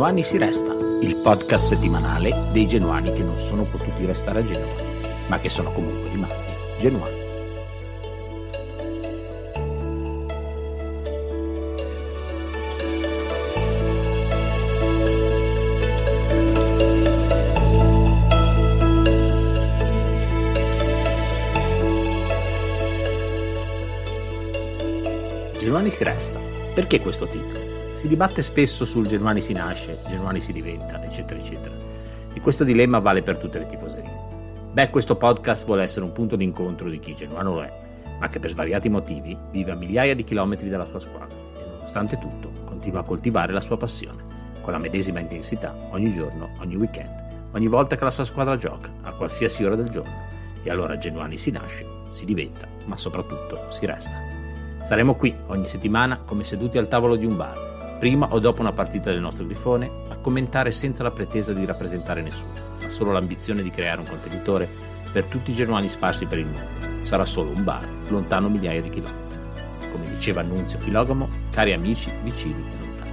Genuani si resta, il podcast settimanale dei genuani che non sono potuti restare a Genova, ma che sono comunque rimasti genuani. Genuani si resta. Perché questo titolo? Si dibatte spesso sul Germani si nasce, Germani si diventa, eccetera, eccetera. E questo dilemma vale per tutte le tifoserie. Beh, questo podcast vuole essere un punto d'incontro di chi genuano lo è, ma che per svariati motivi vive a migliaia di chilometri dalla sua squadra e nonostante tutto continua a coltivare la sua passione, con la medesima intensità, ogni giorno, ogni weekend, ogni volta che la sua squadra gioca, a qualsiasi ora del giorno. E allora genuani si nasce, si diventa, ma soprattutto si resta. Saremo qui ogni settimana come seduti al tavolo di un bar prima o dopo una partita del nostro grifone, a commentare senza la pretesa di rappresentare nessuno, ma solo l'ambizione di creare un contenitore per tutti i germani sparsi per il mondo. Sarà solo un bar, lontano migliaia di chilometri. Come diceva Annunzio Filogamo, cari amici, vicini e lontani.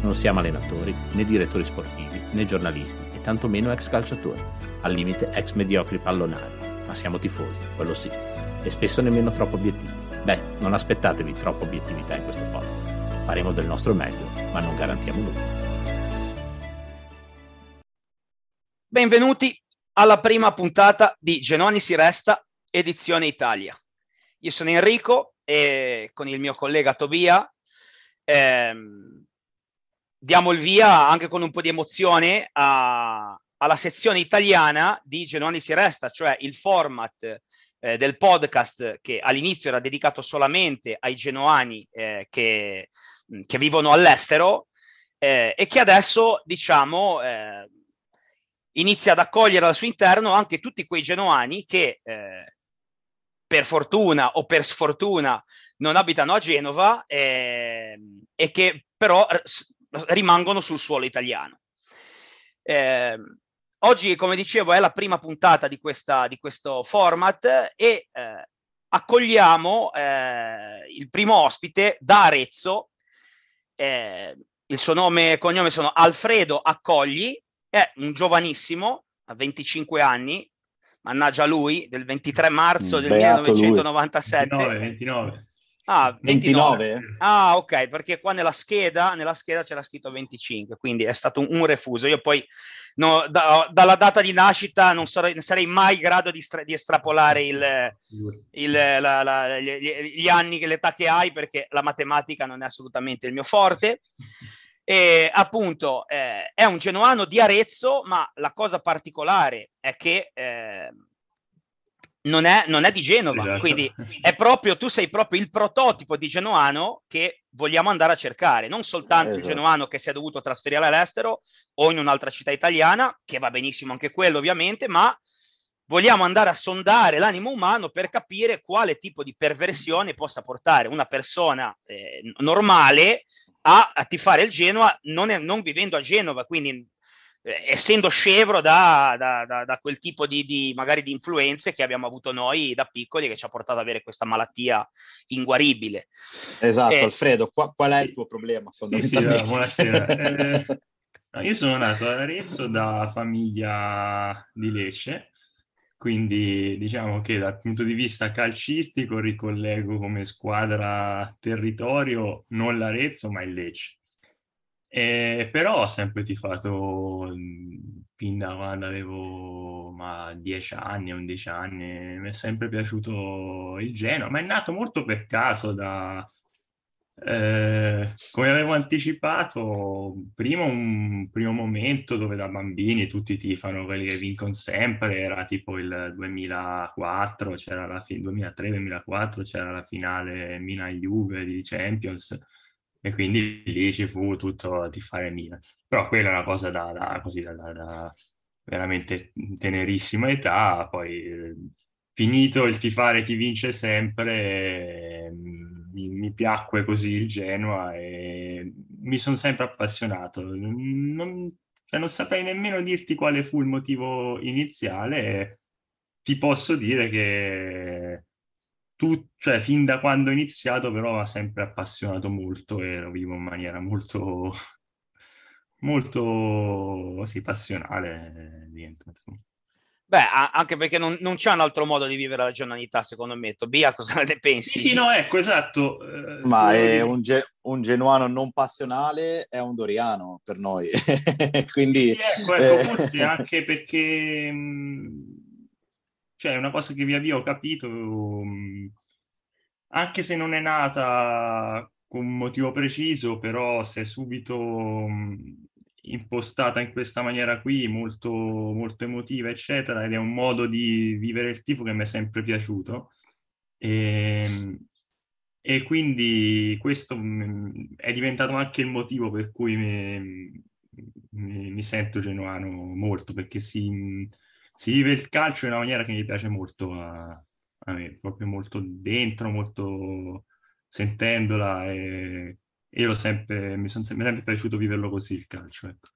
Non siamo allenatori, né direttori sportivi, né giornalisti, e tantomeno ex calciatori, al limite ex mediocri pallonari, ma siamo tifosi, quello sì, e spesso nemmeno troppo obiettivi Beh, non aspettatevi troppa obiettività in questo podcast. Faremo del nostro meglio, ma non garantiamo nulla. Benvenuti alla prima puntata di Genoni si resta, edizione Italia. Io sono Enrico e con il mio collega Tobia ehm, diamo il via anche con un po' di emozione a, alla sezione italiana di Genoni si resta, cioè il format eh, del podcast che all'inizio era dedicato solamente ai genoani eh, che, che, vivono all'estero eh, e che adesso, diciamo, eh, inizia ad accogliere al suo interno anche tutti quei genoani che, eh, per fortuna o per sfortuna, non abitano a Genova ehm, e che però rimangono sul suolo italiano. Eh, Oggi, come dicevo, è la prima puntata di, questa, di questo format e eh, accogliamo eh, il primo ospite da Arezzo. Eh, il suo nome e cognome sono Alfredo Accogli, è un giovanissimo, ha 25 anni, mannaggia lui, del 23 marzo del 1997. Lui. 29, 29. Ah, 29. 29. Ah, ok, perché qua nella scheda, nella scheda c'era scritto 25, quindi è stato un, un refuso. Io poi no, da, dalla data di nascita non sarei, non sarei mai in grado di, stra- di estrapolare il, il, la, la, gli, gli, anni, l'età che hai, perché la matematica non è assolutamente il mio forte. E appunto eh, è un genuano di Arezzo, ma la cosa particolare è che eh, non è, non è, di Genova, esatto. quindi è proprio, tu sei proprio il prototipo di genoano che vogliamo andare a cercare, non soltanto esatto. il genoano che si è dovuto trasferire all'estero o in un'altra città italiana, che va benissimo anche quello ovviamente, ma vogliamo andare a sondare l'animo umano per capire quale tipo di perversione possa portare una persona eh, normale a, a tifare il Genoa non, è, non vivendo a Genova, quindi eh, essendo scevro da, da, da, da quel tipo di, di, magari di influenze che abbiamo avuto noi da piccoli che ci ha portato ad avere questa malattia inguaribile. Esatto, eh, Alfredo, qua, qual è il tuo problema fondamentalmente? Sì, sì, eh, buonasera. eh, io sono nato ad Arezzo da famiglia di Lecce, quindi diciamo che dal punto di vista calcistico ricollego come squadra territorio non l'Arezzo ma il Lecce eh, però ho sempre tifato mm, fin da quando avevo ma, 10 anni, 11 anni, mi è sempre piaciuto il Genoa, ma è nato molto per caso da, eh, come avevo anticipato, prima un primo momento dove da bambini tutti tifano quelli che vincono sempre, era tipo il 2004, c'era la fi- 2003-2004, c'era la finale mina juve di Champions, e quindi lì ci fu tutto di fare mina. Però quella è una cosa da, da, così, da, da veramente tenerissima età, poi eh, finito il tifare chi vince sempre, eh, mi, mi, piacque così il Genoa e mi sono sempre appassionato. Non, cioè non saprei nemmeno dirti quale fu il motivo iniziale, ti posso dire che tu, cioè, fin da quando ho iniziato, però mi ha sempre appassionato molto e lo vivo in maniera molto, molto sì, passionale. Eh, Beh, anche perché non, non, c'è un altro modo di vivere la giornalità, secondo me. Tobia, cosa ne pensi? Sì, sì, no, ecco, esatto. Eh, Ma è un, ge- un genuano non passionale è un doriano per noi. Quindi, sì, ecco, ecco, forse eh, anche perché... Mh, mm, cioè è una cosa che via via ho capito, mm, anche se non è nata con un motivo preciso, però si è subito mm, impostata in questa maniera qui, molto, molto emotiva, eccetera, ed è un modo di vivere il tifo che mi è sempre piaciuto. E, ehm, e quindi questo mm, è diventato anche il motivo per cui mi, mi, mi sento genuano molto, perché si, si vive il calcio in una maniera che mi piace molto, a, a me, proprio molto dentro, molto sentendola e, e io sempre, mi, son, mi, è sempre piaciuto viverlo così il calcio. Ecco.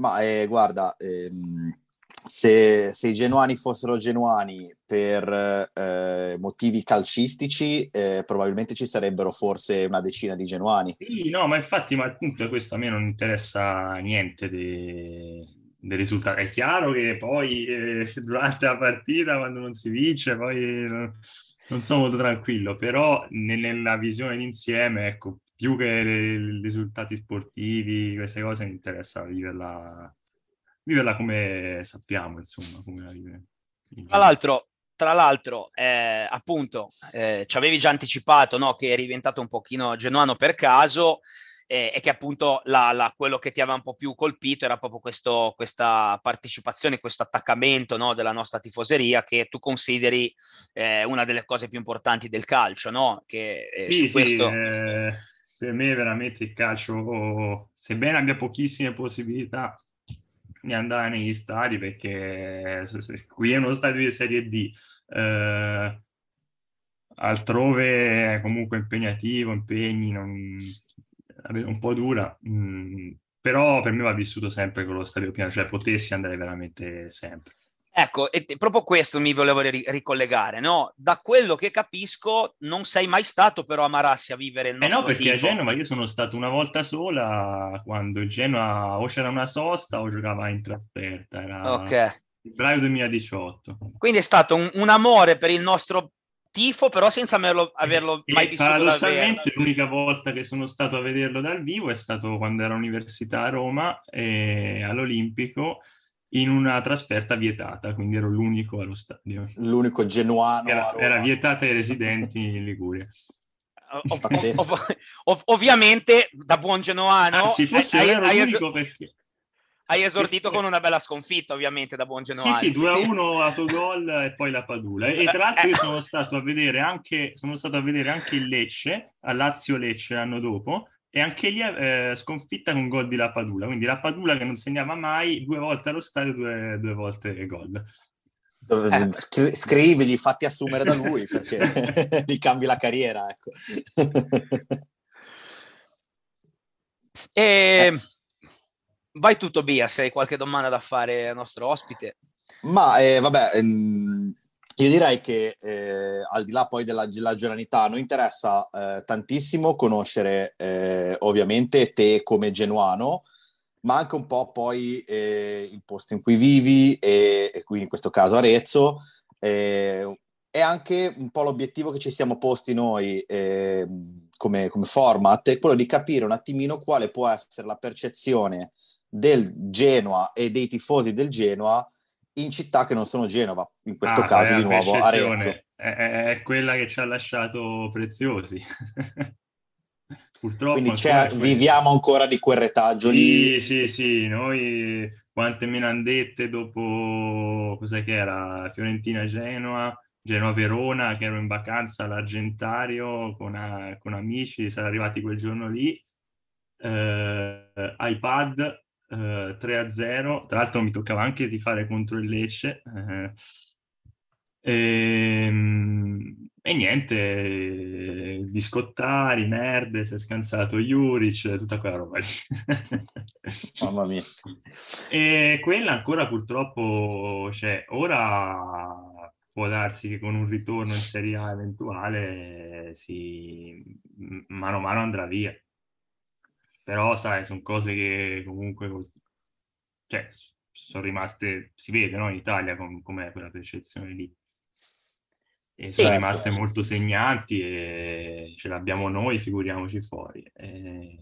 Ma eh, guarda, ehm, se, se, i genuani fossero genuani per eh, motivi calcistici, eh, probabilmente ci sarebbero forse una decina di genuani. Sì, no, ma infatti, ma appunto questo a me non interessa niente de del risultato. È chiaro che poi eh, durante la partita, quando non si vince, poi non, non sono molto tranquillo, però nella visione d'insieme, ecco, più che i risultati sportivi, queste cose mi interessa viverla, viverla come sappiamo, insomma, come la vive. Tra l'altro, tra l'altro, eh, appunto, eh, ci avevi già anticipato no, che eri diventato un pochino genuano per caso, e, e che appunto la, la, quello che ti aveva un po' più colpito era proprio questo, questa partecipazione, questo attaccamento no, della nostra tifoseria che tu consideri eh, una delle cose più importanti del calcio, no? Che, eh, sì, questo... sì, eh, per me veramente il calcio, oh, sebbene abbia pochissime possibilità di andare negli stadi, perché qui è uno stadio di Serie D, eh, altrove è comunque impegnativo, impegni, non, un po' dura, mm, però per me va vissuto sempre con lo stadio pieno, cioè potessi andare veramente sempre. Ecco, e te, proprio questo mi volevo ri- ricollegare, no? Da quello che capisco, non sei mai stato però a Marassi a vivere nel nostro Eh no, perché tipo. a Genova io sono stato una volta sola, quando il Genova o c'era una sosta o giocava in trasferta, era... Ok. Febbraio 2018. Quindi è stato un, un, amore per il nostro tifo, però senza averlo, averlo mai visto. Paradossalmente, l'unica volta che sono stato a vederlo dal vivo è stato quando ero all'università a Roma eh, all'Olimpico in una trasferta vietata, quindi ero l'unico allo stadio. L'unico genuano. Era, era vietata ai residenti in Liguria. Ah, ov- ov- ov- ovviamente da buon genuano. Anzi, forse hai, ero hai, l'unico hai... perché hai esordito con una bella sconfitta, ovviamente, da buon Genoa. Sì, sì, 2-1 a autogol e poi la Padula. E, tra l'altro io sono stato a vedere anche, sono stato a vedere anche il Lecce, a Lazio-Lecce l'anno dopo, e anche lì eh, sconfitta con gol di La Padula. Quindi La Padula che non segnava mai, due volte allo stadio, due, due volte gol. Eh. Scrivili, fatti assumere da lui perché gli cambi la carriera. Ecco. E... Ehm, vai tu Tobia se hai qualche domanda da fare al nostro ospite. Ma eh, vabbè, ehm, io direi che eh, al di là poi della, della a noi interessa eh, tantissimo conoscere eh, ovviamente te come genuano, ma anche un po' poi eh, il posto in cui vivi e, e quindi in questo caso Arezzo. è eh, anche un po' l'obiettivo che ci siamo posti noi ehm, come, come format, è quello di capire un attimino quale può essere la percezione del Genoa e dei tifosi del Genoa in città che non sono Genova, in questo ah, caso beh, di nuovo Arezzo. È, è, quella che ci ha lasciato preziosi. Purtroppo Quindi ancora viviamo ancora di quel retaggio sì, lì. Sì, sì, noi quante me ne menandette dopo, cos'è che era, Fiorentina-Genoa, Genoa-Verona, che ero in vacanza all'Argentario con, a, eh, con amici, sarà arrivati quel giorno lì, eh, iPad, eh, 3-0, tra l'altro mi toccava anche di fare contro il Lecce. Eh, e, ehm, e, niente, biscottari, merde, si è scansato Juric, tutta quella roba lì. Mamma mia. E quella ancora purtroppo Cioè, ora può darsi che con un ritorno in Serie A eventuale si mano a mano andrà via però sai, sono cose che comunque cioè, sono rimaste, si vede no? in Italia com- com'è quella percezione lì. E sono certo. rimaste molto segnanti e ce l'abbiamo noi, figuriamoci fuori. E...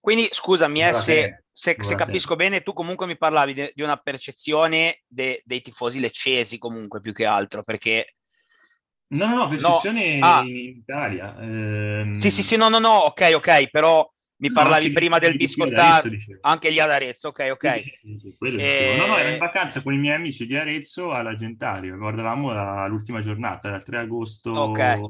Quindi scusami eh, se, se, se, capisco bene, tu comunque mi parlavi de- di una percezione de- dei tifosi leccesi comunque più che altro, perché No, no, no, percezione no. Ah. in Italia. Ehm... Sì, sì, sì, no, no, no, ok, ok, però mi parlavi no, prima del biscottato, anche lì ad Arezzo, ok, ok. Sì, sì, sì, e... Eh, no, no, ero in vacanza con i miei amici di Arezzo alla Gentario, guardavamo la, l'ultima giornata, dal 3 agosto Ok.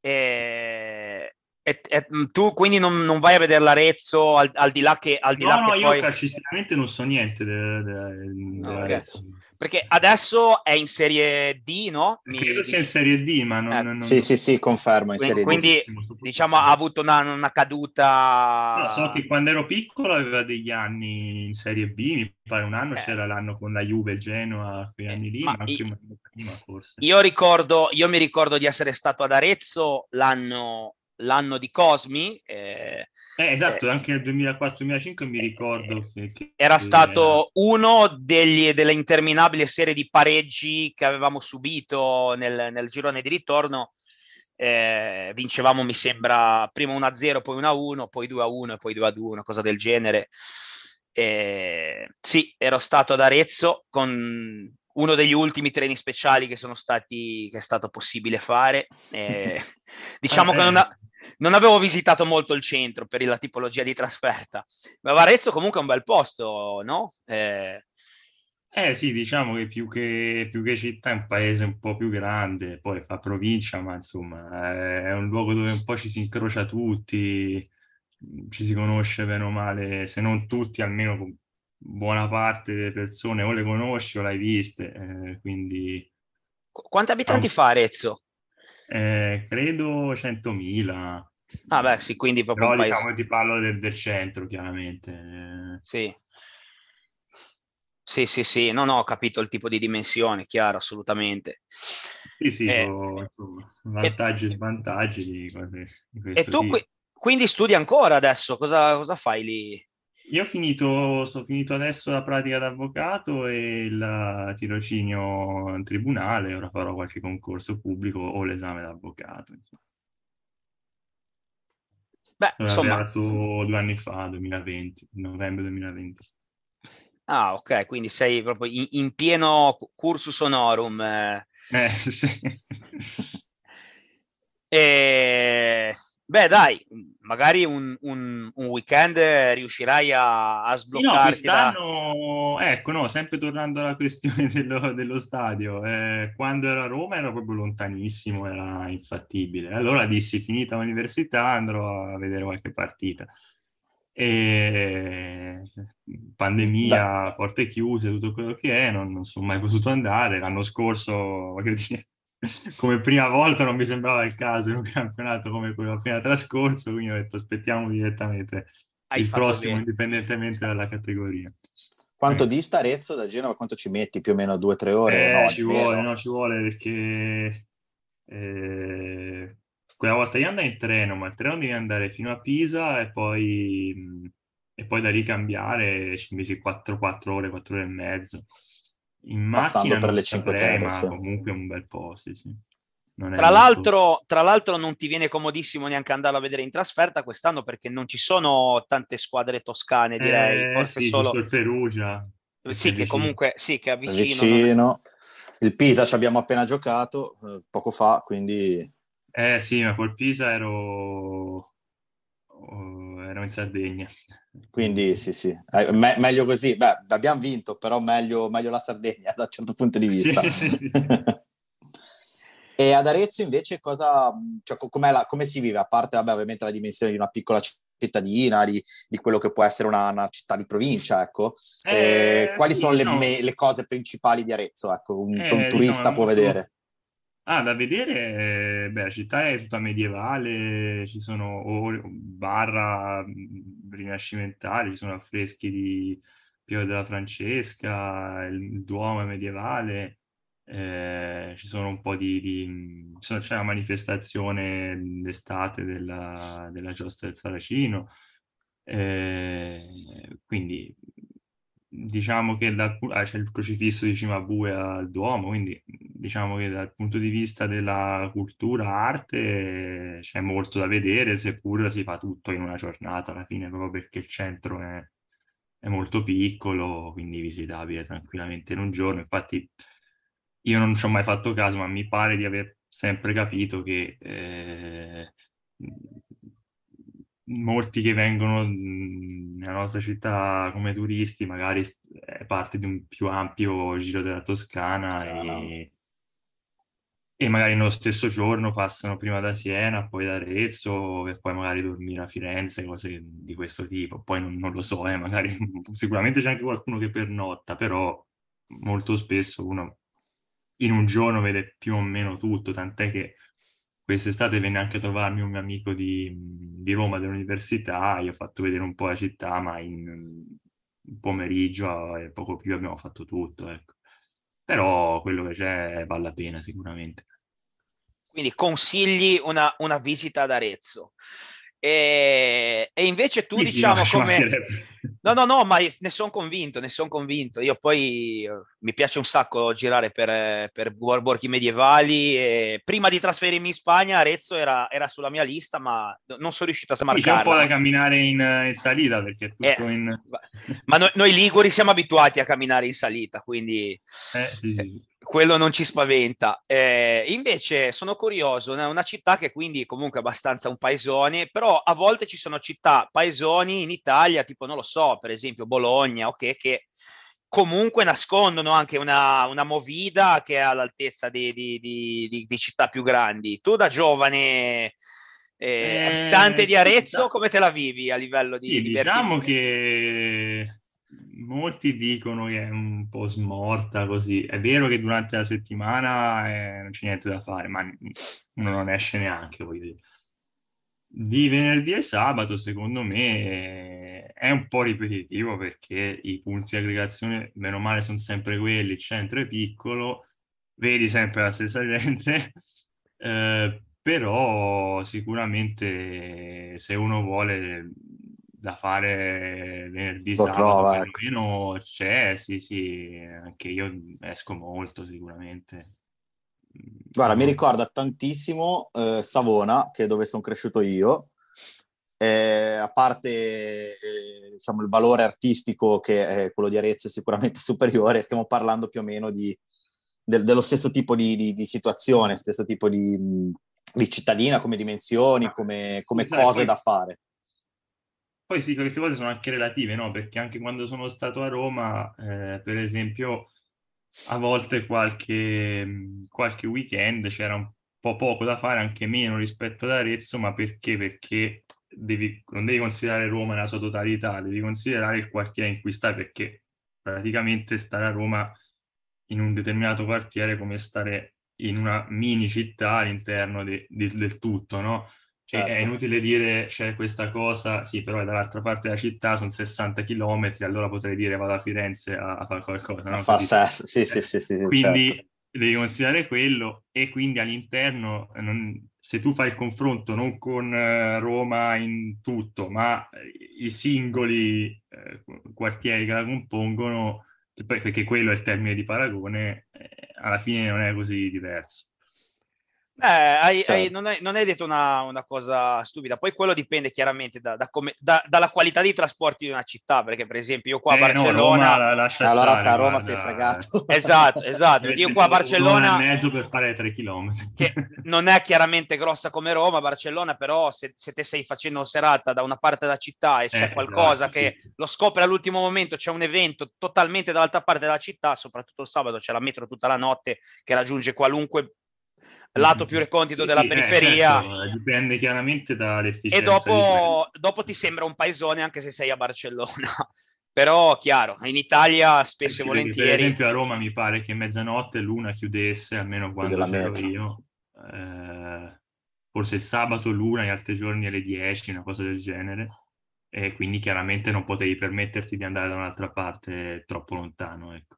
Eh, e... E, e, mm, tu quindi non, non, vai a vedere l'Arezzo al, al di là che al di no, là no, che io poi... calcisticamente non so niente dell'Arezzo de, de, de okay. Perché adesso è in Serie D, no? Mi... Credo sia in Serie D, ma non... Eh. non, non... Sì, sì, sì, confermo, quindi, quindi diciamo, ha avuto una, una caduta... No, so che quando ero piccolo aveva degli anni in Serie B, mi pare un anno, eh. c'era l'anno con la Juve, il Genoa, quei eh, anni lì, ma, ma io... prima forse. Io, ricordo, io mi ricordo di essere stato ad Arezzo l'anno, l'anno di Cosmi, eh, eh, esatto, eh. anche nel 2004-2005 mi ricordo. Eh, che... Era stato uno degli, delle interminabili serie di pareggi che avevamo subito nel, nel girone di ritorno. Eh, vincevamo, mi sembra, prima 1-0, poi 1-1, poi 2-1, poi 2-2, una cosa del genere. Eh, sì, ero stato ad Arezzo con uno degli ultimi treni speciali che sono stati che è stato possibile fare. Eh, diciamo che non, non avevo visitato molto il centro per la tipologia di trasferta, ma Varezzo comunque è un bel posto, no? Eh, eh sì, diciamo che più, che più, che città è un paese un po' più grande, poi fa provincia, ma insomma eh, è un luogo dove un po' ci si incrocia tutti, ci si conosce bene o male, se non tutti, almeno buona parte delle persone o le conosci o le hai viste, eh, quindi... Qu- quanti abitanti un... fa Arezzo? Eh, credo 100.000. Ah beh, sì, quindi proprio Però, diciamo paese... ti parlo del, del centro, chiaramente. Eh... Sì. Sì, sì, sì, no, ho capito il tipo di dimensione, chiaro, assolutamente. Sì, sì, eh, oh, insomma, vantaggi e svantaggi di, di E tu qui, quindi studi ancora adesso, cosa, cosa fai lì? Io ho finito, sto finito adesso la pratica d'avvocato e il tirocinio in tribunale, ora farò qualche concorso pubblico o l'esame d'avvocato. Insomma. Beh, L'ho insomma... Aveato due anni fa, 2020, novembre 2020. Ah, ok, quindi sei proprio in, in pieno cursus honorum. Eh, eh sì. e... Beh, dai, magari un, un, un weekend riuscirai a, a sbloccarti. No, quest'anno, da... ecco, no, sempre tornando alla questione dello, dello stadio, eh, quando ero a Roma era proprio lontanissimo, era infattibile. Allora dissi, finita l'università, andrò a vedere qualche partita. E pandemia, Beh. porte chiuse, tutto quello che è, non, non sono mai potuto andare. L'anno scorso, voglio dire come prima volta non mi sembrava il caso in un campionato come quello appena trascorso, quindi ho detto aspettiamo direttamente Hai il prossimo bene. indipendentemente dalla categoria. Quanto eh. dista Arezzo da Genova? Quanto ci metti? Più o meno due o tre ore? Eh, no, ci vuole, no, ci vuole perché eh, quella volta io andai in treno, ma il treno devi andare fino a Pisa e poi, mm, e poi da lì cambiare, ci misi 4, 4 ore, 4 ore e mezzo in macchina per le 5 terre, ma sì. comunque un bel po', sì, Tra l'altro, tra, l'altro, non ti viene comodissimo neanche andarlo a vedere in trasferta quest'anno perché non ci sono tante squadre toscane, direi. Eh, Forse sì, solo il Perugia. Sì, che comunque sì, che è Vicino. Il Pisa ci abbiamo appena giocato eh, poco fa, quindi... Eh sì, ma col Pisa ero... Uh in Sardegna. Quindi sì, sì, eh, Me- meglio così. Beh, abbiamo vinto, però meglio, meglio la Sardegna da un certo punto di vista. Sì. e ad Arezzo invece cosa, cioè, la, come si vive? A parte vabbè, ovviamente la dimensione di una piccola cittadina, di, di quello che può essere una, una città di provincia, ecco. Eh, eh, quali sì, sono le, no. me, le, cose principali di Arezzo, ecco, un, eh, un turista no, diciamo, può molto... vedere? Ah, da vedere, eh, beh, la città è tutta medievale, ci sono barra mm, rinascimentali, ci sono affreschi di Piero della Francesca, il, il Duomo è medievale, eh, ci sono un po' di... di mm, c'è la manifestazione d'estate della, della giostra del Saracino, eh, quindi diciamo che dal, ah, c'è il crocifisso di Cimabue al Duomo, quindi diciamo che dal punto di vista della cultura, arte, c'è molto da vedere, seppur si fa tutto in una giornata alla fine, proprio perché il centro è, è molto piccolo, quindi visitabile tranquillamente in un giorno. Infatti io non ci ho mai fatto caso, ma mi pare di aver sempre capito che... Eh, molti che vengono nella nostra città come turisti, magari è parte di un più ampio giro della Toscana ah, e, e magari nello stesso giorno passano prima da Siena, poi da Arezzo e poi magari dormire a Firenze, cose di questo tipo. Poi non, non lo so, eh, magari sicuramente c'è anche qualcuno che pernotta, però molto spesso uno in un giorno vede più o meno tutto, tant'è che quest'estate venne anche a trovarmi un mio amico di, di Roma dell'università, gli ho fatto vedere un po' la città, ma in pomeriggio e eh, poco più abbiamo fatto tutto, ecco. Però quello che c'è vale la pena sicuramente. Quindi consigli una, una visita ad Arezzo. E, e invece tu, sì, diciamo, sì, come... No, no, no, ma ne sono convinto, ne sono convinto. Io poi eh, mi piace un sacco girare per, eh, per borghi medievali. E prima di trasferirmi in Spagna, Arezzo era, era sulla mia lista, ma non sono riuscito a smarcarla. c'è un po' da camminare in, eh, in salita, perché è tutto eh, in... Ma noi, noi, Liguri siamo abituati a camminare in salita, quindi... Eh, sì, sì quello non ci spaventa. Eh, invece sono curioso, è una città che quindi comunque abbastanza un paesone, però a volte ci sono città, paesoni in Italia, tipo non lo so, per esempio Bologna, ok, che comunque nascondono anche una, una movida che è all'altezza di, di, di, di, città più grandi. Tu da giovane... Eh, eh abitante di Arezzo, come te la vivi a livello sì, di... Sì, diciamo che molti dicono che è un po' smorta così. È vero che durante la settimana eh, non c'è niente da fare, ma uno non esce neanche, voglio dire. Di venerdì e sabato, secondo me, eh, è un po' ripetitivo perché i punti di aggregazione, meno male, sono sempre quelli, il centro è piccolo, vedi sempre la stessa gente, eh, però sicuramente se uno vuole da fare venerdì, Lo sabato, trova, almeno ecco. c'è, sì, sì, anche io esco molto sicuramente. Guarda, mi ricorda tantissimo eh, Savona, che è dove sono cresciuto io, eh, a parte eh, diciamo, il valore artistico che è quello di Arezzo è sicuramente superiore, stiamo parlando più o meno di, de- dello stesso tipo di, di, di, situazione, stesso tipo di, di cittadina come dimensioni, come, come cose da fare. Poi sì, queste cose sono anche relative, no? Perché anche quando sono stato a Roma, eh, per esempio, a volte qualche, qualche weekend c'era un po' poco da fare, anche meno rispetto ad Arezzo, ma perché? Perché devi, non devi considerare Roma nella sua totalità, devi considerare il quartiere in cui stai, perché praticamente stare a Roma in un determinato quartiere è come stare in una mini città all'interno de, de, del tutto, no? Cioè, certo. È inutile dire c'è questa cosa, sì, però è dall'altra parte della città, sono 60 km, allora potrei dire vado a Firenze a, a fare qualcosa. No? A far sesso, sì, sì, sì, sì. Quindi certo. devi considerare quello e quindi all'interno, non, se tu fai il confronto non con eh, Roma in tutto, ma eh, i singoli eh, quartieri che la compongono, perché quello è il termine di paragone, eh, alla fine non è così diverso. Eh, hai, certo. hai, non, hai, non, hai, detto una, una, cosa stupida, poi quello dipende chiaramente da, da come, da, dalla qualità dei trasporti di una città, perché per esempio io qua a eh, Barcellona... No, la, eh, allora stare, se a Roma guarda. sei fregato. Esatto, esatto, eh, io qua a Barcellona... mezzo per fare tre chilometri. non è chiaramente grossa come Roma, Barcellona però se, se te stai facendo serata da una parte della città e c'è eh, qualcosa esatto, che sì. lo scopre all'ultimo momento, c'è un evento totalmente dall'altra parte della città, soprattutto il sabato c'è la metro tutta la notte che raggiunge qualunque lato più recondito sì, della sì, eh, periferia. Certo, eh, certo. dipende chiaramente dall'efficienza. E dopo, dopo, ti sembra un paesone anche se sei a Barcellona. Però, chiaro, in Italia spesso e volentieri... Per esempio a Roma mi pare che mezzanotte l'una chiudesse, almeno quando c'ero io. Eh, forse il sabato l'una e altri giorni alle 10, una cosa del genere. E quindi chiaramente non potevi permetterti di andare da un'altra parte troppo lontano, ecco.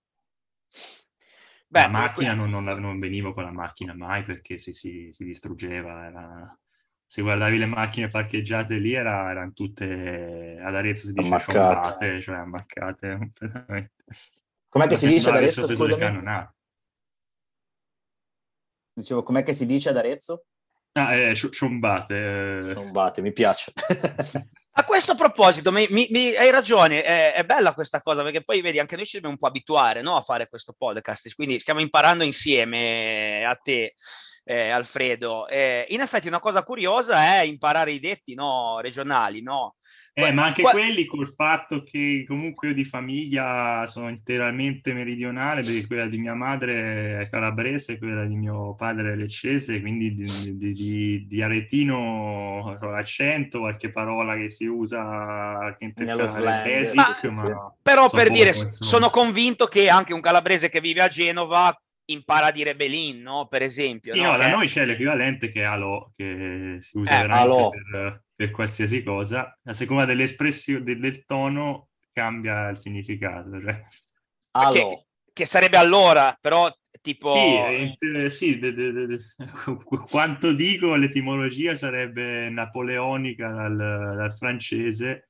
Beh, la macchina non, non, non, venivo con la macchina mai perché si, si, si distruggeva. Era... Se guardavi le macchine parcheggiate lì era, erano tutte ad Arezzo si dice ammaccate, cioè ammaccate. Com'è che si dice ad Arezzo? Scusami. Dicevo, com'è che si dice ad Arezzo? Ah, eh, sciombate. Eh. Sciombate, mi piace. A questo proposito, mi, mi, hai ragione, è, è, bella questa cosa perché poi vedi anche noi ci dobbiamo un po' abituare no, a fare questo podcast, quindi stiamo imparando insieme eh, a te, eh, Alfredo. Eh, in effetti una cosa curiosa è imparare i detti no, regionali, no? Eh, ma anche Qua... quelli col fatto che comunque io di famiglia sono interamente meridionale, perché quella di mia madre è calabrese, quella di mio padre è leccese, quindi di, di, di, di aretino l'accento, qualche parola che si usa che interpreta tesi. Insomma, sì. Però so per dire, sono convinto che anche un calabrese che vive a Genova impara a dire Belin, no? Per esempio. Sì, no, da eh. noi c'è l'equivalente che è Alò, che si usa eh, veramente per, per, qualsiasi cosa. A seconda dell'espressione, del, del tono, cambia il significato. Cioè. Alò. Che, che, sarebbe allora, però tipo... Sì, eh, sì de, de, de, quanto dico l'etimologia sarebbe napoleonica dal, dal francese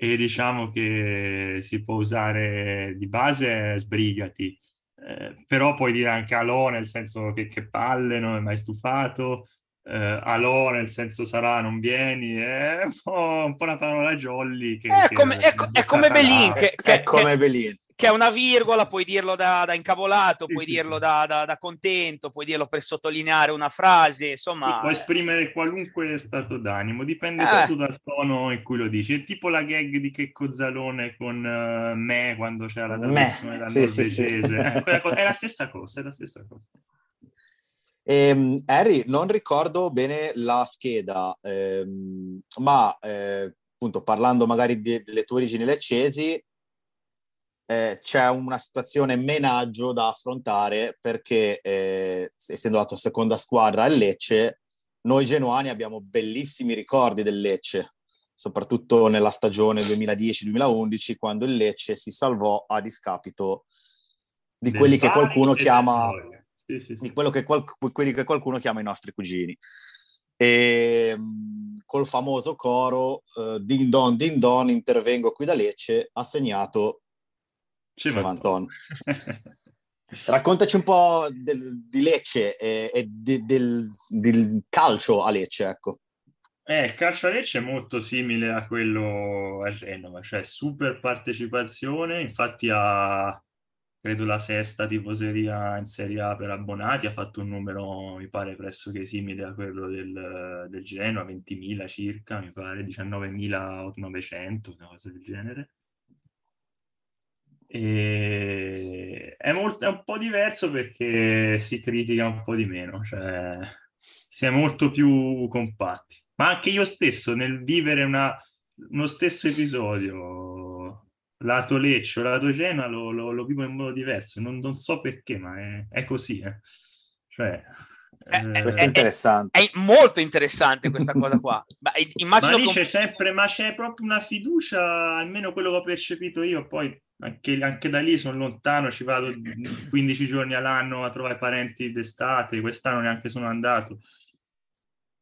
e diciamo che si può usare di base sbrigati eh, però puoi dire anche alò, nel senso che, che palle, non è mai stufato, eh, allora nel senso sarà non vieni è un po', un po una parola jolly che, è, che come, è, è, come Belin, che, che, è, come Belin che, è una virgola puoi dirlo da, da incavolato puoi dirlo Da, da, da, contento puoi dirlo per sottolineare una frase insomma puoi esprimere qualunque stato d'animo dipende eh. solo dal tono in cui lo dici è tipo la gag di Checco Zalone con uh, me quando c'era la traduzione dal sì, norvegese eh, cosa, è la stessa cosa è la stessa cosa Ehm, Harry, non ricordo bene la scheda, ehm, ma eh, appunto parlando magari di, delle tue origini leccesi, eh, c'è una situazione menaggio da affrontare perché, eh, essendo la tua seconda squadra è Lecce, noi genuani abbiamo bellissimi ricordi del Lecce, soprattutto nella stagione 2010-2011, quando il Lecce si salvò a discapito di quelli che qualcuno chiama sì, sì, che qualc- quelli che qualcuno chiama i nostri cugini. E, ehm, col famoso coro uh, eh, Din Don, Din Don, intervengo qui da Lecce, ha segnato Civanton. Raccontaci un po' del, di Lecce e, e di, del, del, calcio a Lecce, ecco. Eh, il calcio a Lecce è molto simile a quello a Genova, cioè super partecipazione, infatti a, credo la sesta tifoseria in Serie A per abbonati, ha fatto un numero, mi pare, pressoché simile a quello del, del Genoa, 20.000 circa, mi pare, 19.900, una cosa del genere. E è, molto, è un po' diverso perché si critica un po' di meno, cioè si è molto più compatti. Ma anche io stesso nel vivere una, uno stesso episodio lato Leccio, lato Cena lo, lo, lo, vivo in modo diverso, non, non so perché, ma è, è così. Eh. Cioè, eh, eh, eh questo è eh, interessante. È, è, molto interessante questa cosa qua. Ma, immagino ma lì c'è sempre, ma c'è proprio una fiducia, almeno quello che ho percepito io, poi anche, anche, da lì sono lontano, ci vado 15 giorni all'anno a trovare parenti d'estate, quest'anno neanche sono andato,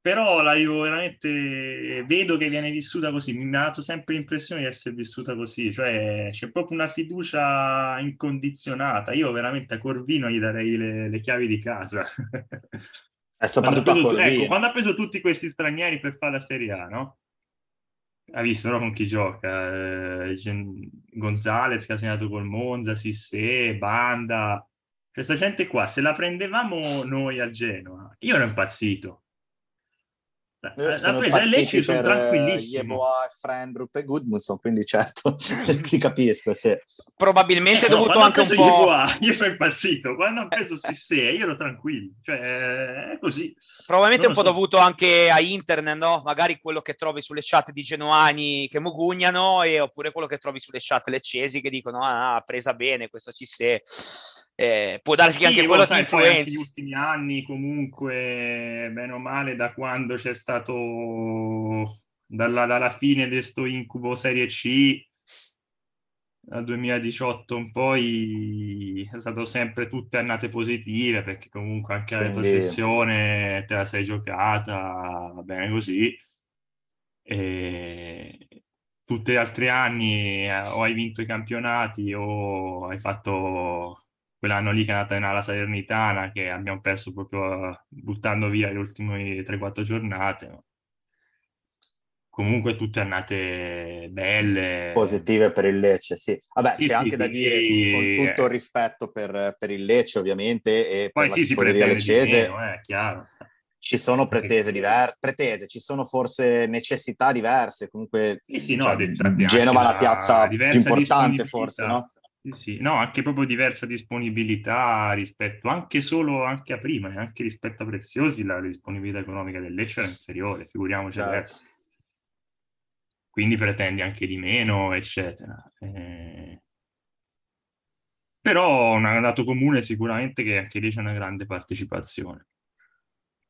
però la io veramente, vedo che viene vissuta così, mi ha dato sempre l'impressione di essere vissuta così, cioè c'è proprio una fiducia incondizionata, io veramente a Corvino gli darei le, le chiavi di casa. Eh, quando, preso, ecco, quando ha preso tutti questi stranieri per fare la Serie A, no? Ha visto però con chi gioca, eh, Gonzalez che ha segnato col Monza, Sissé, Banda, questa gente qua, se la prendevamo noi al Genoa, io ero impazzito eh, la presa è lei ci sono eh, tranquillissimo. Goodmanson, quindi certo, ti capisco. Sì. Probabilmente eh, dovuto no, anche un po'... Yeboah, io sono impazzito, quando ho preso eh, Sissé io ero tranquillo, cioè è così. Probabilmente non un po' so. dovuto anche a internet, no? Magari quello che trovi sulle chat di Genoani che mugugnano e, oppure quello che trovi sulle chat leccesi che dicono ah, presa bene questo Sissé eh, può darsi che anche sì, quello si influenzi. Negli ultimi anni, comunque, bene o male, da quando c'è stato dalla, dalla fine di questo incubo Serie C dal 2018 in poi è stato sempre tutte annate positive perché comunque anche la retrocessione te la sei giocata va bene così e tutti gli altri anni eh, o hai vinto i campionati o hai fatto quell'anno lì che è andata in ala salernitana, che abbiamo perso proprio buttando via le ultime 3-4 giornate. Comunque tutte annate belle. Positive per il Lecce, sì. Vabbè, sì, c'è sì, anche sì, da dire, con eh. tutto il rispetto per, per, il Lecce ovviamente e Poi per sì, la tifoseria leccese, eh, chiaro. ci sono pretese diverse, pretese, ci sono forse necessità diverse, comunque sì, sì, no, cioè, Genova è la piazza più importante forse, no? Sì, no, anche proprio diversa disponibilità rispetto anche solo anche a prima, e anche rispetto a Preziosi, la disponibilità economica del Lecce era inferiore, figuriamoci esatto. adesso. Quindi pretendi anche di meno, eccetera. Eh... Però un dato comune sicuramente che anche lì c'è una grande partecipazione.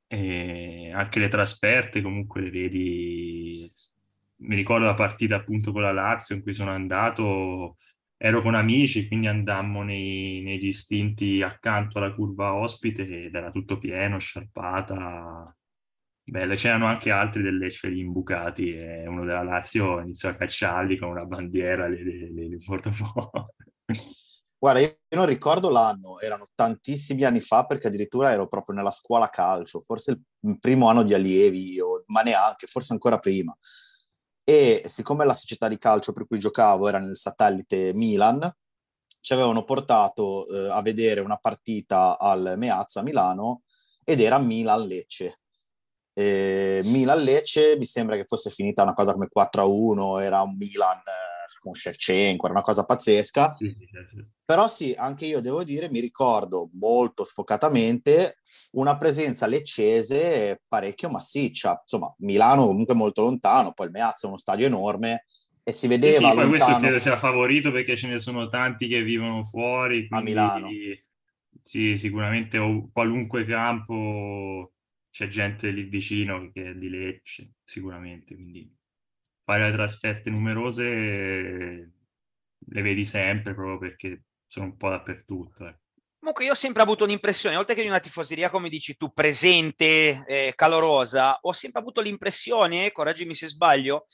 E anche le trasferte comunque le vedi... Mi ricordo la partita appunto con la Lazio in cui sono andato ero con amici, quindi andammo nei, negli istinti accanto alla curva ospite ed era tutto pieno, sciarpata. Belle, c'erano anche altri del Lecce imbucati e uno della Lazio iniziò a cacciarli con una bandiera, li, li, li, Guarda, io non ricordo l'anno, erano tantissimi anni fa perché addirittura ero proprio nella scuola calcio, forse il primo anno di allievi, o, ma neanche, forse ancora prima e siccome la società di calcio per cui giocavo era nel satellite Milan, ci avevano portato eh, a vedere una partita al Meazza a Milano ed era Milan-Lecce. E Milan-Lecce mi sembra che fosse finita una cosa come 4-1, era un Milan eh, con Shevchenko, era una cosa pazzesca. Però sì, anche io devo dire, mi ricordo molto sfocatamente una presenza leccese parecchio massiccia. Insomma, Milano comunque molto lontano, poi il Meazza è uno stadio enorme e si vedeva sì, sì, Poi questo credo sia favorito perché ce ne sono tanti che vivono fuori. A Milano. Sì, sicuramente qualunque campo c'è gente lì vicino che è di Lecce, sicuramente. Quindi fare le trasferte numerose le vedi sempre proprio perché sono un po' dappertutto. Eh. Comunque io ho sempre avuto un'impressione, oltre che di una tifoseria, come dici tu, presente, eh, calorosa, ho sempre avuto l'impressione, correggimi se sbaglio,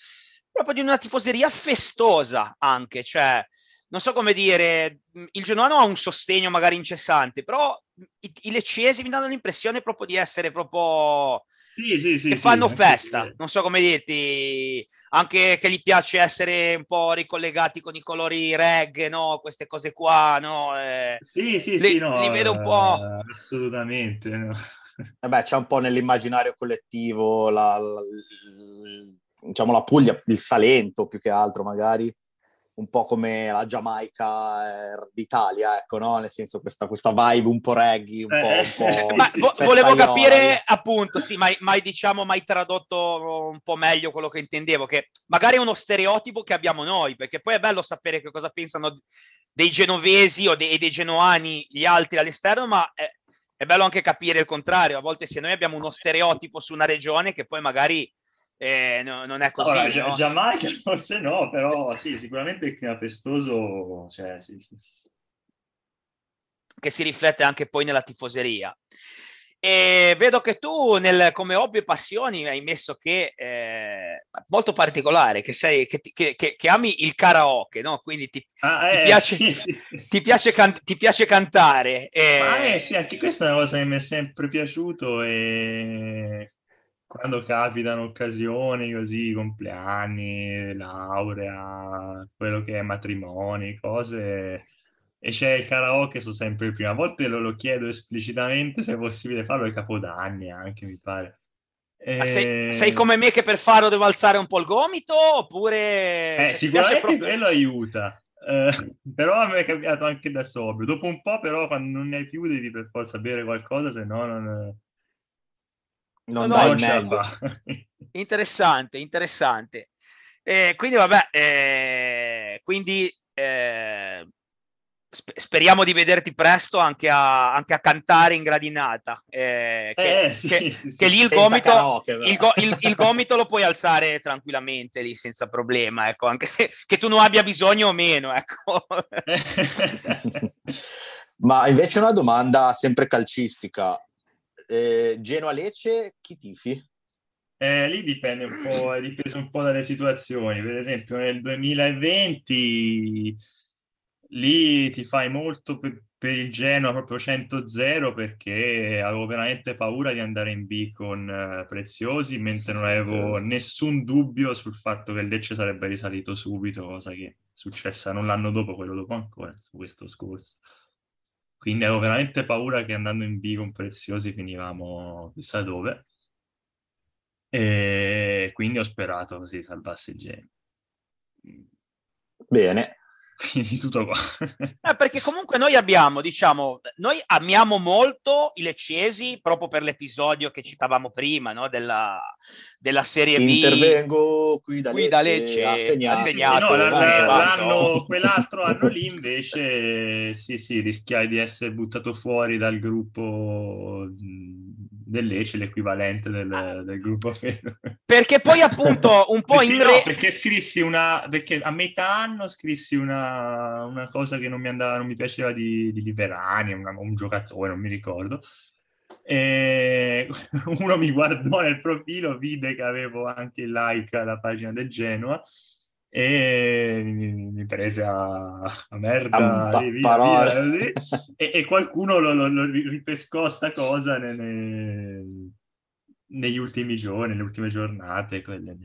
proprio di una tifoseria festosa anche, cioè non so come dire, mm, il Genoano ha un sostegno magari incessante, però i, i leccesi mi danno l'impressione proprio di essere proprio sì, sì, sì, che fanno festa, non so come dirti, anche che gli piace essere un po' ricollegati con i colori reggae, no? queste cose qua, no? Eh, sì, sì, li, sì, no, li vedo un po'... Eh, assolutamente, no. Eh beh, c'è un po' nell'immaginario collettivo la, la, diciamo la Puglia, il Salento più che altro magari, un po' come la Giamaica eh, d'Italia, ecco, no? Nel senso questa, questa vibe un po' reggae, un eh, po'... Un po eh, eh, ma vo- volevo capire, appunto, sì, mai, mai, diciamo, mai tradotto un po' meglio quello che intendevo, che magari è uno stereotipo che abbiamo noi, perché poi è bello sapere che cosa pensano dei genovesi o dei, dei genoani gli altri all'esterno, ma... È, è bello anche capire il contrario, a volte se noi abbiamo uno stereotipo su una regione che poi magari eh, no, non è così. Allora, no? Giamaica forse no, però sì, sicuramente il clima festoso, cioè, sì, sì. che si riflette anche poi nella tifoseria. E vedo che tu nel, come hobby e passioni hai messo che eh, molto particolare, che, sei, che, che, che, ami il karaoke, no? quindi ti, ah, eh, ti, piace, sì, sì. Ti, piace can, ti, piace, cantare. Eh. Ah, eh, sì, anche questa è una cosa che mi è sempre piaciuto e quando capitano occasioni così, compleanni, laurea, quello che è matrimoni, cose, e c'è il karaoke, sono sempre il primo. A volte lo, lo chiedo esplicitamente se è possibile farlo ai capodanni anche, mi pare. E... Eh, sei, sei, come me che per farlo devo alzare un po' il gomito oppure... Eh, sicuramente proprio... quello aiuta, eh, però a me è cambiato anche da sobrio. Dopo un po' però quando non ne hai più devi per forza bere qualcosa, se no non non no, dai meglio. interessante, interessante. Eh, quindi vabbè, eh, quindi eh, speriamo di vederti presto anche a, anche a cantare in gradinata. Eh, che, sì, eh, che, sì, sì. che lì il gomito, karaoke, il, il, il gomito, lo puoi alzare tranquillamente lì senza problema, ecco, anche se che tu non abbia bisogno o meno. Ecco. Ma invece una domanda sempre calcistica, eh, Genoa-Lecce, chi tifi? Eh, lì dipende un po', è un po' dalle situazioni. Per esempio, nel 2020 lì ti fai molto per, per il Genoa proprio 100-0 perché avevo veramente paura di andare in B con eh, Preziosi, mentre non avevo nessun dubbio sul fatto che il Lecce sarebbe risalito subito, cosa che è successa non l'anno dopo, quello dopo ancora, su questo scorso. Quindi avevo veramente paura che andando in B con Preziosi finivamo chissà dove. E quindi ho sperato che si salvasse il Bene, quindi tutto qua. eh, perché comunque noi abbiamo, diciamo, noi amiamo molto i leccesi proprio per l'episodio che citavamo prima, no? della, della serie B. Intervengo qui da qui Lecce, da Lecce assegnato. assegnato no, l'anno, quell'altro anno lì invece sì, sì, rischiai di essere buttato fuori dal gruppo dell'Ece l'equivalente del, ah. del gruppo Fedor. Perché poi appunto un po' perché in re... No, perché scrissi una... perché a metà anno scrissi una, una cosa che non mi, andava, non mi piaceva di, di Liberani, una, un giocatore, non mi ricordo. E uno mi guardò nel profilo, vide che avevo anche il like alla pagina del Genoa e mi prese a, a merda a via, via, via, e, e, qualcuno lo, lo, lo ripescò sta cosa nelle, negli ultimi giorni, nelle ultime giornate, quelle,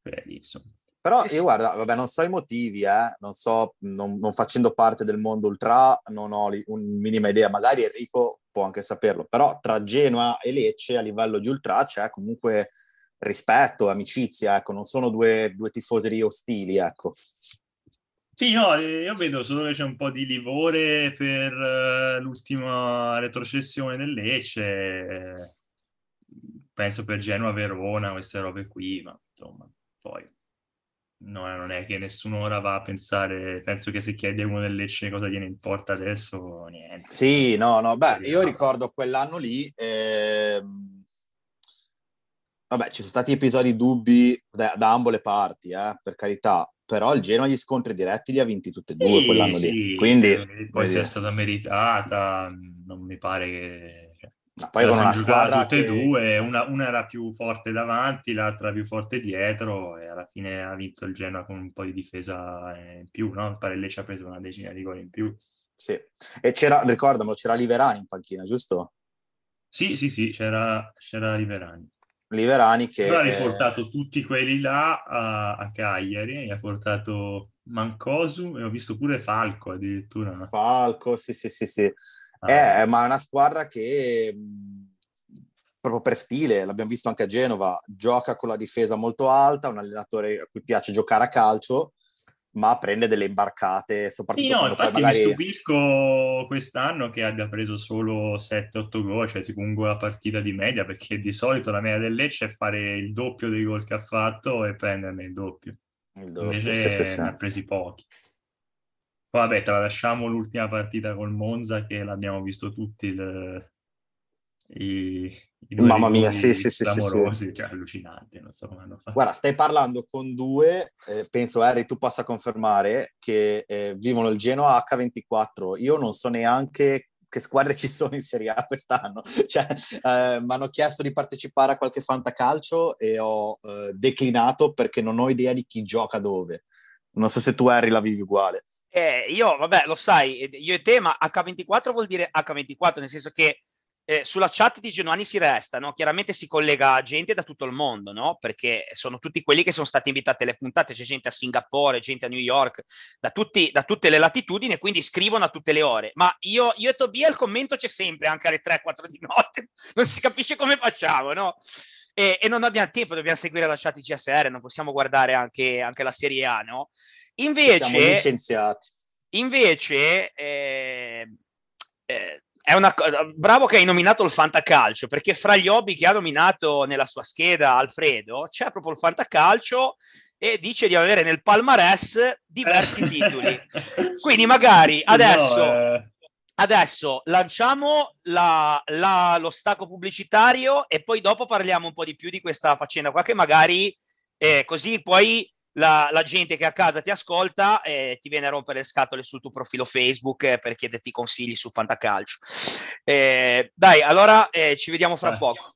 quelle lì, insomma. Però io guarda, vabbè, non so i motivi, eh? non so, non, non, facendo parte del mondo ultra, non ho li, un minima idea, magari Enrico può anche saperlo, però tra Genoa e Lecce a livello di ultra c'è cioè, comunque rispetto, amicizia, ecco, non sono due, due tifoserie ostili, ecco. Sì, no, eh, io vedo solo che c'è un po' di livore per eh, l'ultima retrocessione del Lecce, eh, penso per Genova-Verona, queste robe qui, ma insomma, poi no, non è che nessuno ora va a pensare, penso che se chiede uno del Lecce cosa gliene importa adesso, niente. Sì, no, no, beh, io ricordo quell'anno lì... Eh vabbè, ci sono stati episodi dubbi da, da ambo le parti, eh, per carità, però il Genoa gli scontri diretti li ha vinti tutti e due sì, quell'anno sì, lì. Quindi, sì, poi sia stata meritata, non mi pare che... Cioè, Ma poi con una squadra tutte e due, una, una, era più forte davanti, l'altra più forte dietro e alla fine ha vinto il Genoa con un po' di difesa in più, no? Il Parelli ci ha preso una decina di gol in più. Sì, e c'era, ricordamelo, c'era Liverani in panchina, giusto? Sì, sì, sì, c'era, c'era Liverani. Liverani che... Però ha riportato tutti quelli là a, a Cagliari, ha portato Mancosu e ho visto pure Falco addirittura. Falco, sì, sì, sì, sì. Ah. Eh, ma è una squadra che proprio per stile, l'abbiamo visto anche a Genova, gioca con la difesa molto alta, un allenatore a cui piace giocare a calcio ma prende delle imbarcate, soprattutto sì, no, infatti magari... mi stupisco quest'anno che abbia preso solo 7-8 gol, cioè tipo un gol a partita di media, perché di solito la media del Lecce è fare il doppio dei gol che ha fatto e prenderne il doppio. Il doppio Invece sì, sì, ne ha presi pochi. Poi vabbè, tralasciamo l'ultima partita col Monza che l'abbiamo visto tutti il... I... Mamma mia, sì, sì, sì, sì, Cioè, allucinante, non so come hanno fatto. Guarda, stai parlando con due, eh, penso Harry tu possa confermare, che eh, vivono il Genoa H24. Io non so neanche che squadre ci sono in Serie A quest'anno. Cioè, eh, mi hanno chiesto di partecipare a qualche fantacalcio e ho eh, declinato perché non ho idea di chi gioca dove. Non so se tu Harry la vivi uguale. Eh, io, vabbè, lo sai, io e te, ma H24 vuol dire H24, nel senso che eh, sulla chat di Genuani si resta, no? chiaramente si collega gente da tutto il mondo, no? perché sono tutti quelli che sono stati invitati alle puntate, c'è gente a Singapore, gente a New York, da, tutti, da tutte le latitudini, quindi scrivono a tutte le ore. Ma io, io e Tobia il commento c'è sempre, anche alle 3-4 di notte, non si capisce come facciamo, no? E, e non abbiamo tempo, dobbiamo seguire la chat di CSR, non possiamo guardare anche, anche la Serie A, no? Invece... Siamo licenziati. Invece... Ehm, eh, eh, una, bravo che hai nominato il fantacalcio, perché fra gli hobby che ha nominato nella sua scheda Alfredo c'è proprio il fantacalcio e dice di avere nel palmarès diversi eh. titoli. Quindi magari adesso, eh. adesso lanciamo la, la, lo stacco pubblicitario e poi dopo parliamo un po' di più di questa faccenda qua che magari eh, così poi la, la, gente che a casa ti ascolta eh, ti viene a rompere le scatole sul tuo profilo Facebook eh, per chiederti consigli su Fantacalcio. Eh, dai, allora eh, ci vediamo fra eh. poco.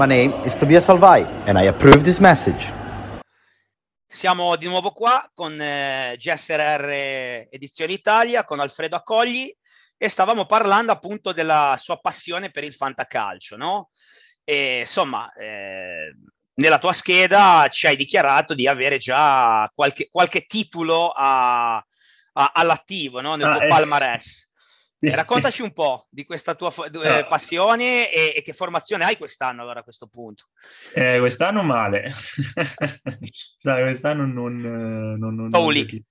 My name is Tobias Alvai and I approve this message. Siamo di nuovo qua con eh, GSRR Edizione Italia, con Alfredo Accogli e stavamo parlando appunto della sua passione per il fantacalcio, no? E insomma, eh, nella tua scheda ci hai dichiarato di avere già qualche, qualche titolo a, a, all'attivo, no? Nel ah, tuo eh. palmarès. Eh, raccontaci un po' di questa tua eh, ah. passione e, e, che formazione hai quest'anno allora a questo punto. Eh, quest'anno male. Sai, quest'anno non... non, non Pauli. Non...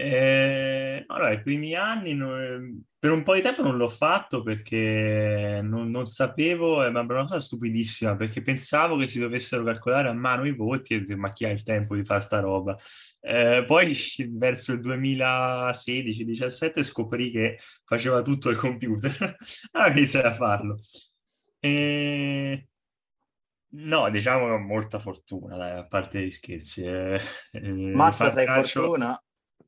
Eh, allora, i primi anni non, per un po' di tempo non l'ho fatto perché non, non sapevo, è eh, una cosa stupidissima, perché pensavo che si dovessero calcolare a mano i voti e ma chi ha il tempo di fare sta roba? Eh, poi verso il 2016-17 scoprì che faceva tutto il computer, allora iniziai a farlo. E... No, diciamo che ho molta fortuna, dai, a parte gli scherzi. Eh, Mazza, sei calcio... fortuna?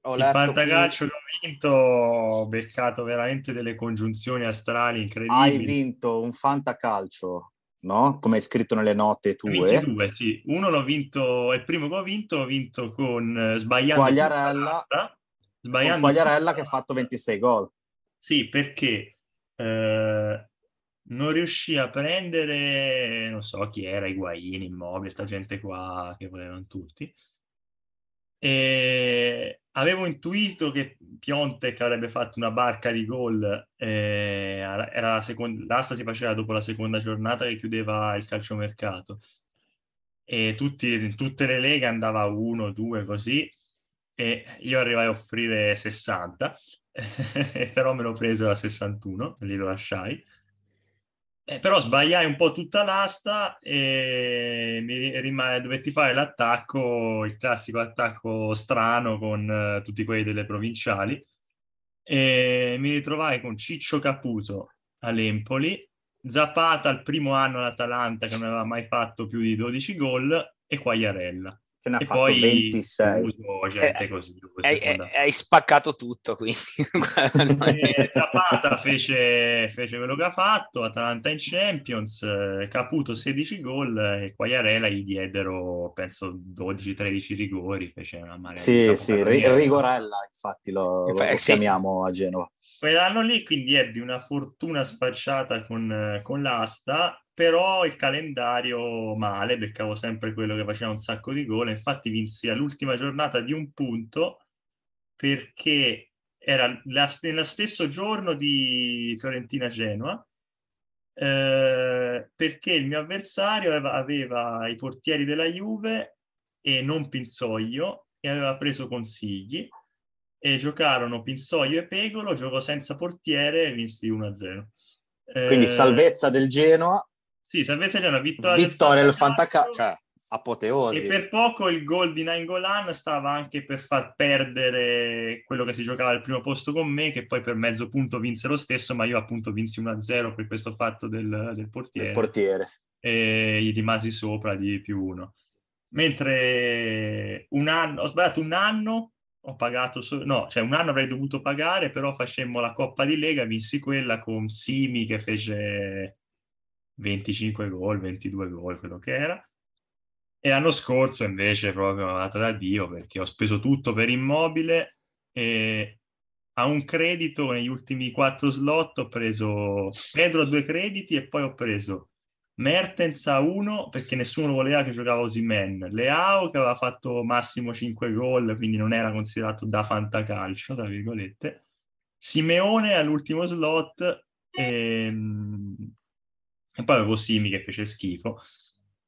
il fantacalcio l'ho vinto, ho beccato veramente delle congiunzioni astrali incredibili. Hai vinto un fantacalcio, no? Come è scritto nelle note tue. Due, sì. Uno l'ho vinto, il primo che ho vinto, l'ho vinto con eh, sbagliando Quagliarella, pasta, sbagliando Quagliarella che ha fatto 26 gol. Sì, perché eh, non riuscì a prendere, non so chi era, Iguaini, Immobile, sta gente qua che volevano tutti. E avevo intuito che Piontek avrebbe fatto una barca di gol, eh, era la seconda, l'asta si faceva dopo la seconda giornata che chiudeva il calciomercato. E tutti, in tutte le leghe andava uno, due, così, e io arrivai a offrire 60, però me l'ho preso la 61, lì lo lasciai. Eh, però sbagliai un po' tutta l'asta e mi rimane, dovetti fare l'attacco, il classico attacco strano con uh, tutti quelli delle provinciali. E mi ritrovai con Ciccio Caputo all'Empoli, Zapata al primo anno all'Atalanta che non aveva mai fatto più di 12 gol e Quagliarella che ne ha e fatto 26. Uso gente eh, così, hai, hai, spaccato tutto, quindi. Eh, Zapata fece, fece, quello che ha fatto, Atalanta in Champions, eh, Caputo 16 gol eh, e Quagliarella gli diedero, penso, 12-13 rigori, fece una marea Sì, sì, Rigorella infatti lo, Beh, lo sì. chiamiamo a Genova. Quell'anno lì quindi ebbi una fortuna sfacciata con, con l'asta però il calendario male, beccavo sempre quello che faceva un sacco di gol, infatti vinsi all'ultima giornata di un punto perché era la, nello stesso giorno di Fiorentina-Genoa, eh, perché il mio avversario aveva, aveva, i portieri della Juve e non Pinsoglio e aveva preso consigli e giocarono Pinsoglio e Pegolo, giocò senza portiere e vinsi 1-0. Quindi eh, salvezza del Genoa, sì, salvezza c'è una vittoria. Vittoria del fantacalcio, cioè, apoteosi. E per poco il gol di Nangolan stava anche per far perdere quello che si giocava al primo posto con me, che poi per mezzo punto vinse lo stesso, ma io appunto vinsi 1-0 per questo fatto del, del portiere. Il portiere. E gli rimasi sopra di più uno. Mentre un anno, ho sbagliato un anno, ho pagato, so- no, cioè un anno avrei dovuto pagare, però facemmo la Coppa di Lega, vinsi quella con Simi che fece 25 gol, 22 gol, quello che era. E l'anno scorso invece proprio amata da Dio perché ho speso tutto per immobile e a un credito negli ultimi quattro slot ho preso Pedro a due crediti e poi ho preso Mertens a uno perché nessuno voleva che giocava Osimen, Leao che aveva fatto massimo 5 gol, quindi non era considerato da fantacalcio, tra virgolette, Simeone all'ultimo slot, e, ehm, e poi avevo Simi che fece schifo.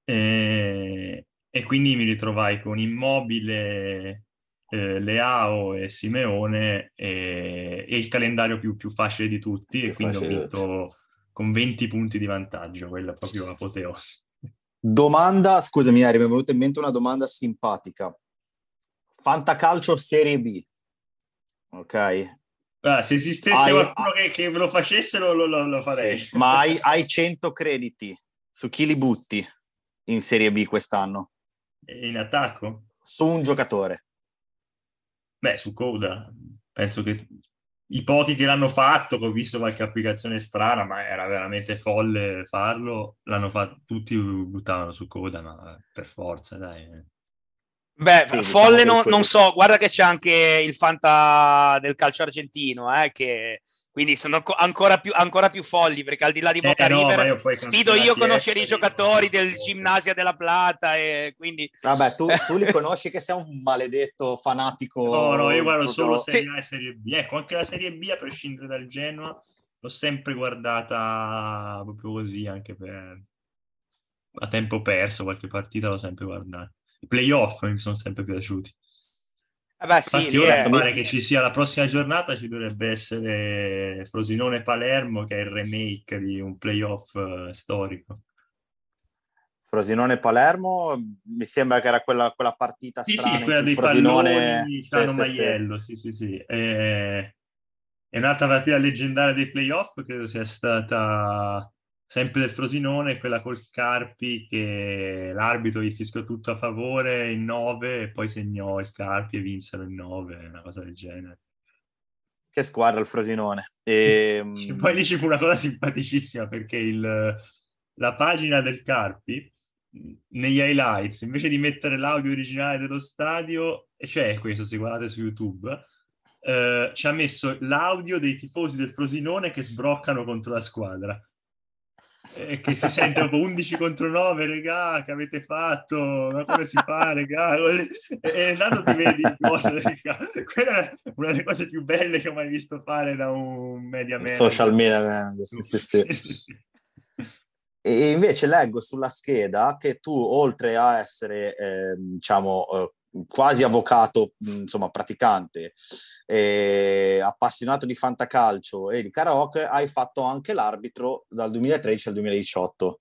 E, eh, e quindi mi ritrovai con Immobile, eh, Leao e Simeone e, e il calendario più, più, facile di tutti. Più e quindi ho vinto con 20 punti di vantaggio, quella proprio apoteosi. Domanda, scusami Ari, mi è venuta in mente una domanda simpatica. Fantacalcio Serie B, ok? Ah, se esistesse hai, qualcuno che, che, me lo facessero, lo, lo, lo farei. Sì, ma hai, hai, 100 crediti su chi li butti in Serie B quest'anno? In attacco? Su un giocatore. Beh, su Coda. Penso che i pochi che l'hanno fatto, che ho visto qualche applicazione strana, ma era veramente folle farlo, l'hanno fatto, tutti buttavano su Coda, ma per forza, dai. Beh, sì, diciamo folle non, non, so, guarda che c'è anche il fanta del calcio argentino, eh, che... quindi sono ancora più, ancora più, folli perché al di là di eh, Boca eh, River, no, io sfido io a conoscere i giocatori del Gimnasia della Plata e quindi... Vabbè, tu, tu li conosci che sei un maledetto fanatico... No, no, io guardo solo Serie A e Serie B, ecco, anche la Serie B a prescindere dal Genoa l'ho sempre guardata proprio così, anche per... a tempo perso, qualche partita l'ho sempre guardata i playoff mi sono sempre piaciuti. Eh beh, sì, Infatti ora sembra che ci sia la prossima giornata, ci dovrebbe essere Frosinone-Palermo che è il remake di un playoff eh, storico. Frosinone-Palermo, mi sembra che era quella, quella partita sì, strana. Sì, quella dei Frosinone... palloni di Sano sì, Maiello, sì, sì, sì. sì. Eh, è un'altra partita leggendaria dei playoff, credo sia stata sempre del Frosinone, quella col Carpi che l'arbitro gli fischiò tutto a favore in 9 e poi segnò il Carpi e vinsero in 9, una cosa del genere. Che squadra il Frosinone. E... poi lì c'è una cosa simpaticissima perché il, la pagina del Carpi negli highlights, invece di mettere l'audio originale dello stadio, e c'è questo se guardate su YouTube, eh, ci ha messo l'audio dei tifosi del Frosinone che sbroccano contro la squadra eh, che si sente dopo 11 contro 9, regà, che avete fatto? Ma come si fa, regà? E Nando ti vedi in modo, regà. Quella è una delle cose più belle che ho mai visto fare da un media manager. Social media manager, sì, sì, sì. E invece leggo sulla scheda che tu, oltre a essere, eh, diciamo, eh, quasi avvocato, insomma, praticante, eh, appassionato di fantacalcio e di karaoke, hai fatto anche l'arbitro dal 2013 al 2018.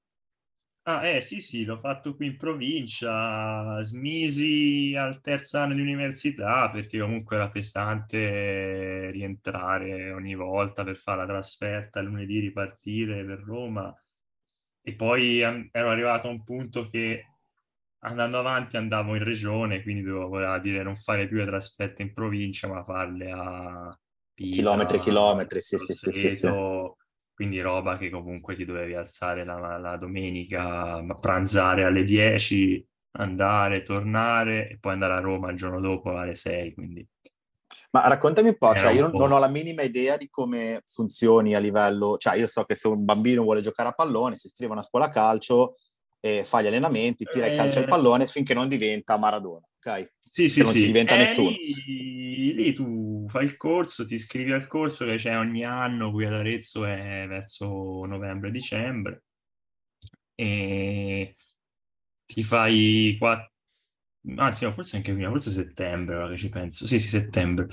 Ah, eh sì, sì, l'ho fatto qui in provincia, smisi al terzo anno di università perché comunque era pesante rientrare ogni volta per fare la trasferta, lunedì ripartire per Roma. E poi ero arrivato a un punto che andando avanti andavo in regione, quindi dovevo dire non fare più le trasferte in provincia, ma farle a Pisa, chilometri chilometri, sì, sì, sì, sì, Quindi roba che comunque ti dovevi alzare la, la domenica, pranzare alle 10, andare, tornare e poi andare a Roma il giorno dopo alle 6, quindi... Ma raccontami un po', cioè io non, non, ho la minima idea di come funzioni a livello, cioè io so che se un bambino vuole giocare a pallone si iscrive a una scuola calcio, eh, fa gli allenamenti, tira e calcia il eh. pallone finché non diventa Maradona. ok? Sì, sì, non sì. si diventa e eh, nessuno. Lì, lì, tu fai il corso, ti iscrivi al corso che c'è ogni anno qui ad Arezzo è verso novembre-dicembre e ti fai quattro anzi no, forse anche prima, forse settembre, ora che ci penso, sì sì settembre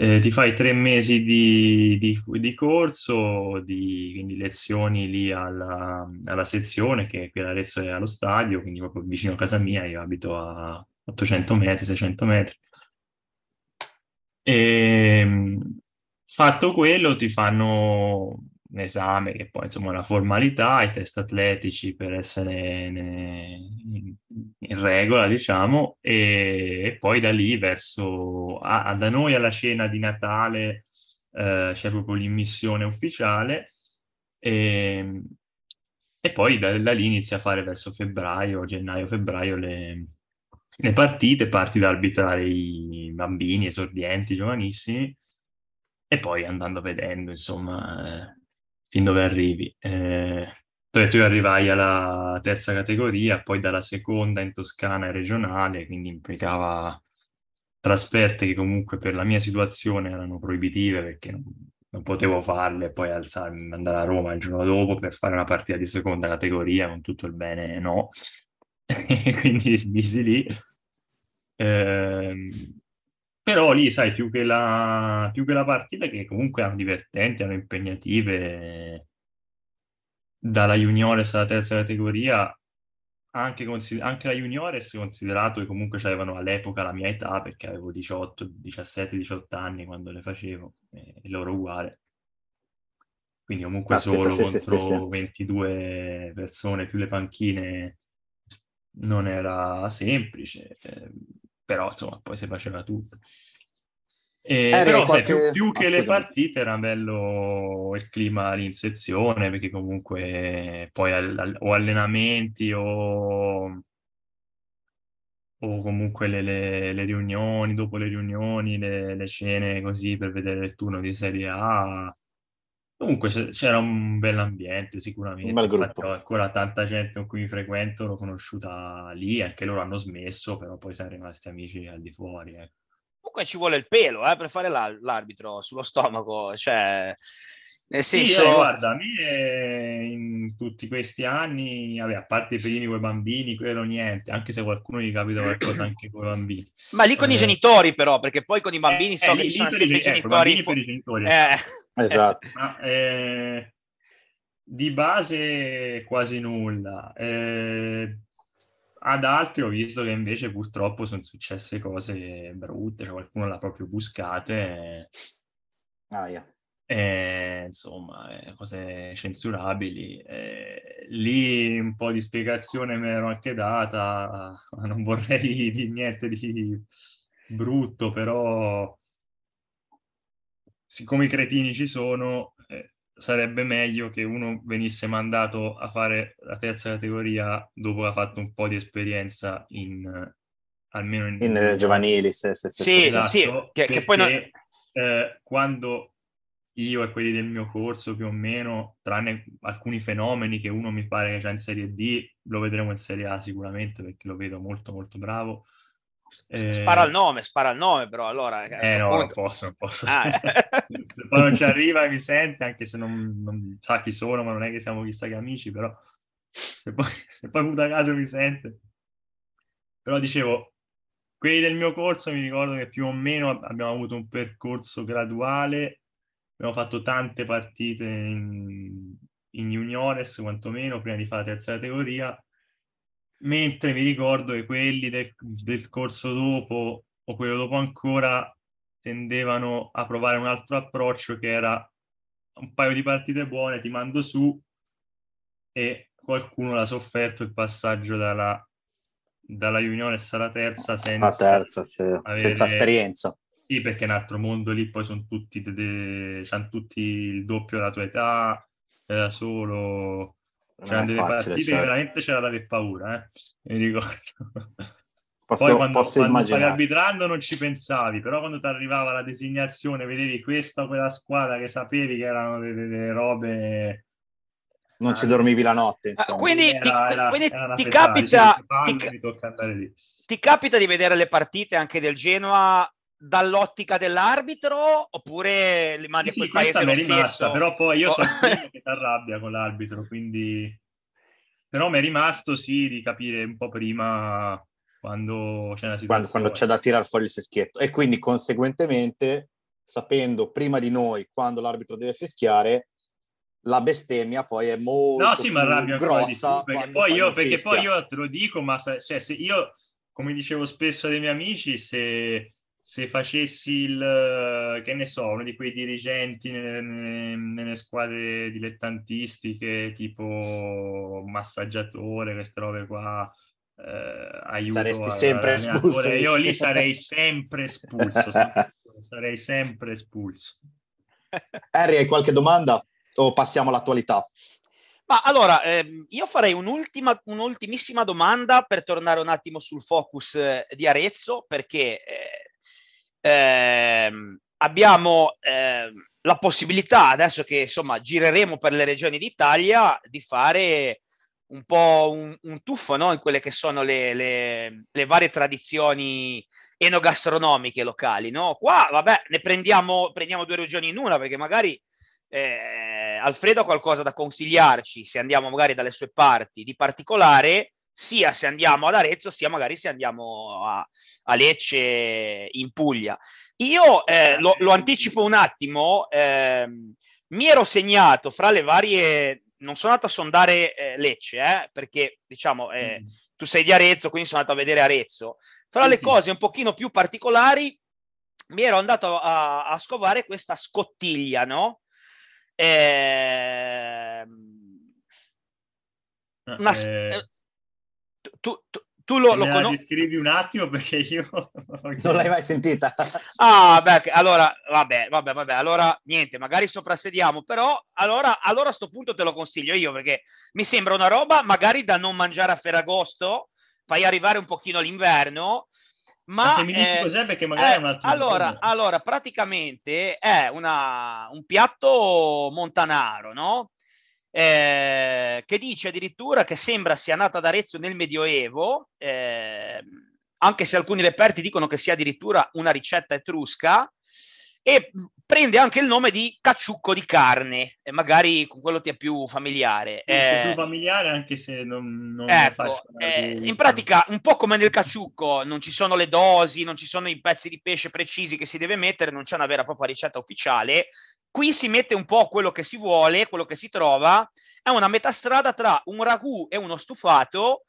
eh, ti fai tre mesi di, di, di corso, di, quindi lezioni lì alla, alla, sezione che qui ad Arezzo è allo stadio, quindi proprio vicino a casa mia, io abito a 800 metri, 600 metri. E, ehm, fatto quello ti fanno un esame che poi insomma è una formalità, i test atletici per essere ne, in regola, diciamo, e, poi da lì verso, a, a, da noi alla cena di Natale eh, c'è proprio l'immissione ufficiale e, ehm, e poi da, da, lì inizia a fare verso febbraio, gennaio-febbraio le, le partite, parti da arbitrare i bambini, esordienti, giovanissimi e poi andando vedendo, insomma, eh, fin dove arrivi. Eh, perché io arrivai alla terza categoria, poi dalla seconda in Toscana e regionale, quindi implicava trasferte che comunque per la mia situazione erano proibitive perché non, non potevo farle poi alzarmi, andare a Roma il giorno dopo per fare una partita di seconda categoria con tutto il bene no. quindi smisi lì. Eh, però lì, sai, più che, la, più che la partita, che comunque erano divertenti, erano impegnative, dalla juniores alla terza categoria, anche, consider- anche la juniores considerato che comunque avevano all'epoca la mia età, perché avevo 18, 17, 18 anni quando le facevo, e loro uguale. Quindi comunque Aspetta, solo sì, contro sì, sì, 22 persone più le panchine non era semplice, eh, però insomma poi si faceva tutto. Eh, eh, però qualche... sai, più, più che ah, le partite era bello il clima lì in sezione perché comunque poi al, al, o allenamenti o, o comunque le, le, le, riunioni, dopo le riunioni, le, le, cene così per vedere il turno di Serie A. Comunque c'era un bel ambiente sicuramente, un bel Infatti, ho ancora tanta gente con cui mi frequento, l'ho conosciuta lì, anche loro hanno smesso, però poi siamo rimasti amici al di fuori. Ecco comunque ci vuole il pelo eh, per fare l'arbitro sullo stomaco, cioè... Nel senso... Sì, eh, guarda, a me eh, in tutti questi anni, vabbè, a parte i primi con i bambini, quello niente, anche se qualcuno gli capita qualcosa anche con i bambini. Ma lì con eh. i genitori però, perché poi con i eh, bambini eh, so che lì sono sempre i ecco, genitori... Per i genitori. Eh. Esatto. Ma, di base quasi nulla. Eh, ad altri ho visto che invece purtroppo sono successe cose brutte, cioè qualcuno l'ha proprio buscate. Eh. Ah, yeah. e, insomma, eh, cose censurabili. Eh, lì un po' di spiegazione me l'ero anche data, ma non vorrei dire niente di brutto, però siccome i cretini ci sono, sarebbe meglio che uno venisse mandato a fare la terza categoria dopo aver fatto un po' di esperienza in eh, almeno in, in eh, giovanili se, se, se, sì, esatto, sì, che, perché, esatto, che poi non... eh, quando io e quelli del mio corso più o meno tranne alcuni fenomeni che uno mi pare che c'è in Serie D lo vedremo in Serie A sicuramente perché lo vedo molto molto bravo eh, spara il nome, spara il nome, però allora. Eh, eh no, punto... non posso, non posso. Ah. Eh. Poi non ci arriva e mi sente, anche se non, non, sa chi sono, ma non è che siamo chissà che amici, però se poi, se poi puta caso mi sente. Però dicevo, quelli del mio corso mi ricordo che più o meno abbiamo avuto un percorso graduale, abbiamo fatto tante partite in, in juniores, quantomeno, prima di fare la terza categoria, mentre mi ricordo che quelli del, del corso dopo o quello dopo ancora tendevano a provare un altro approccio che era un paio di partite buone, ti mando su e qualcuno l'ha sofferto il passaggio dalla, dalla Uniones alla terza senza, terza, sì. avere... senza esperienza. Sì, perché è un altro mondo lì, poi sono tutti, de, de... hanno tutti il doppio della tua età, eh, da solo C'erano delle facile, partite certo. veramente c'era da aver paura, eh? mi ricordo. Posso, Poi quando, quando stavi arbitrando non ci pensavi, però quando ti arrivava la designazione, vedevi questa o quella squadra che sapevi che erano delle, delle robe... Non ah, ci eh, dormivi la notte, ah, quindi, era, ti, era, quindi era ti, capita, ti, ti capita di vedere le partite anche del Genoa dall'ottica dell'arbitro oppure rimane sì, quel paese lo rimasta, stesso? Però poi io oh. sono quello che si arrabbia con l'arbitro, quindi... Però mi è rimasto, sì, di capire un po' prima quando c'è, quando, quando c'è da tirare fuori il fischietto. E quindi, conseguentemente, sapendo prima di noi quando l'arbitro deve fischiare, la bestemmia poi è molto no, sì, grossa. Più, perché, poi io, perché poi io te lo dico, ma cioè, se io, come dicevo spesso ai miei amici, se se facessi il, che ne so, uno di quei dirigenti nelle, nelle squadre dilettantistiche, tipo massaggiatore, queste robe qua, eh, aiuto Saresti sempre espulso. Io lì sarei sempre espulso, sarei sempre espulso. Harry, hai qualche domanda o passiamo all'attualità? Ma allora, ehm, io farei un'ultima, un'ultimissima domanda per tornare un attimo sul focus eh, di Arezzo, perché eh, eh, abbiamo eh, la possibilità, adesso che insomma gireremo per le regioni d'Italia, di fare un po' un, un tuffo no? in quelle che sono le, le, le varie tradizioni enogastronomiche locali. No? Qua, vabbè, ne prendiamo, prendiamo due regioni in una perché magari eh, Alfredo ha qualcosa da consigliarci, se andiamo magari dalle sue parti, di particolare sia se andiamo ad Arezzo, sia magari se andiamo a, a Lecce in Puglia. Io eh, lo, lo, anticipo un attimo, eh, mi ero segnato fra le varie, non sono andato a sondare eh, Lecce, eh, perché diciamo mm. tu sei di Arezzo, quindi sono andato a vedere Arezzo. Fra mm-hmm. le cose un pochino più particolari, mi ero andato a, a scovare questa scottiglia, no? Ehm, eh, una, tu, tu, tu lo, lo conosci? Descrivi un attimo perché io... non l'hai mai sentita. ah, beh, allora, vabbè, vabbè, vabbè, allora niente, magari soprassediamo, però allora, allora a sto punto te lo consiglio io perché mi sembra una roba magari da non mangiare a Ferragosto, fai arrivare un pochino l'inverno, ma, ma se mi dici eh, cos'è perché magari eh, è un eh, altro allora, allora praticamente è una, un piatto montanaro no? eh, che dice addirittura che sembra sia nata ad Arezzo nel Medioevo, eh, anche se alcuni reperti dicono che sia addirittura una ricetta etrusca, e prende anche il nome di cacciucco di carne, e magari con quello ti è più familiare. Sì, eh, più familiare anche se non, non ecco, eh, In pratica, un po' come nel cacciucco, non ci sono le dosi, non ci sono i pezzi di pesce precisi che si deve mettere, non c'è una vera e propria ricetta ufficiale. Qui si mette un po' quello che si vuole, quello che si trova. È una metà strada tra un ragù e uno stufato,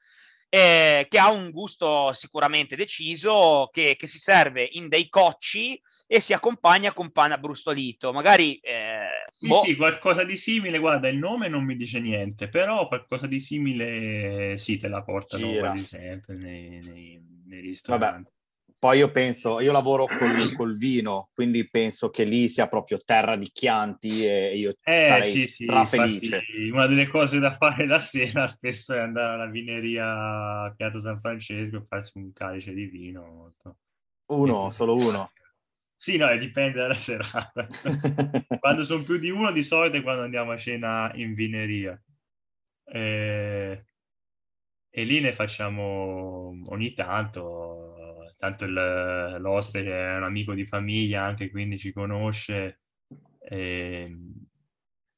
eh, che ha un gusto sicuramente deciso, che, che, si serve in dei cocci e si accompagna con pane abbrustolito. Magari... Eh, sì, boh. sì, qualcosa di simile, guarda, il nome non mi dice niente, però qualcosa di simile sì, te la portano Gira. quasi sempre nei, nei, nei ristoranti. Vabbè. Poi io penso, io lavoro col, col, vino, quindi penso che lì sia proprio terra di chianti e io eh, sarei sì, sì, strafelice. Infatti, una delle cose da fare la sera spesso è andare alla vineria a Piazza San Francesco e farsi un calice di vino. Uno, solo uno. Sì, no, eh, dipende dalla serata. quando sono più di uno di solito è quando andiamo a cena in vineria. E... Eh, e lì ne facciamo ogni tanto tanto il, l'oste è un amico di famiglia anche, quindi ci conosce e, ehm,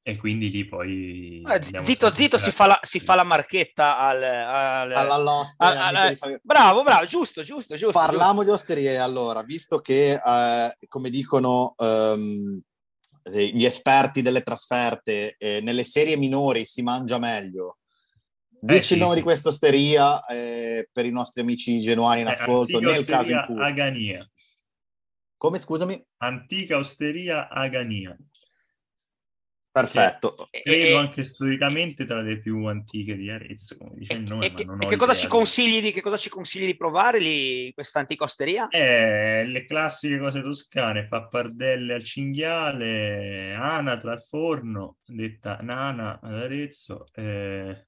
e quindi lì poi... Ah, zitto, zitto, si fa, la, si fa, la, marchetta al... al, all'oste. Al, al, bravo, bravo, giusto, giusto, giusto. Parliamo di osterie allora, visto che, eh, come dicono... Um, gli esperti delle trasferte eh, nelle serie minori si mangia meglio eh, Dici eh, il nome sì, di questa osteria eh, per i nostri amici genuani in eh, ascolto, nel caso in cui... Agania. Come, scusami? Antica osteria Agania. Perfetto. Che, credo anche storicamente tra le più antiche di Arezzo, come dice il nome. E che, che, cosa ci consigli di, che cosa ci consigli di provare lì, questa antica osteria? Eh, le classiche cose toscane, pappardelle al cinghiale, anatra al forno, detta nana ad Arezzo, eh,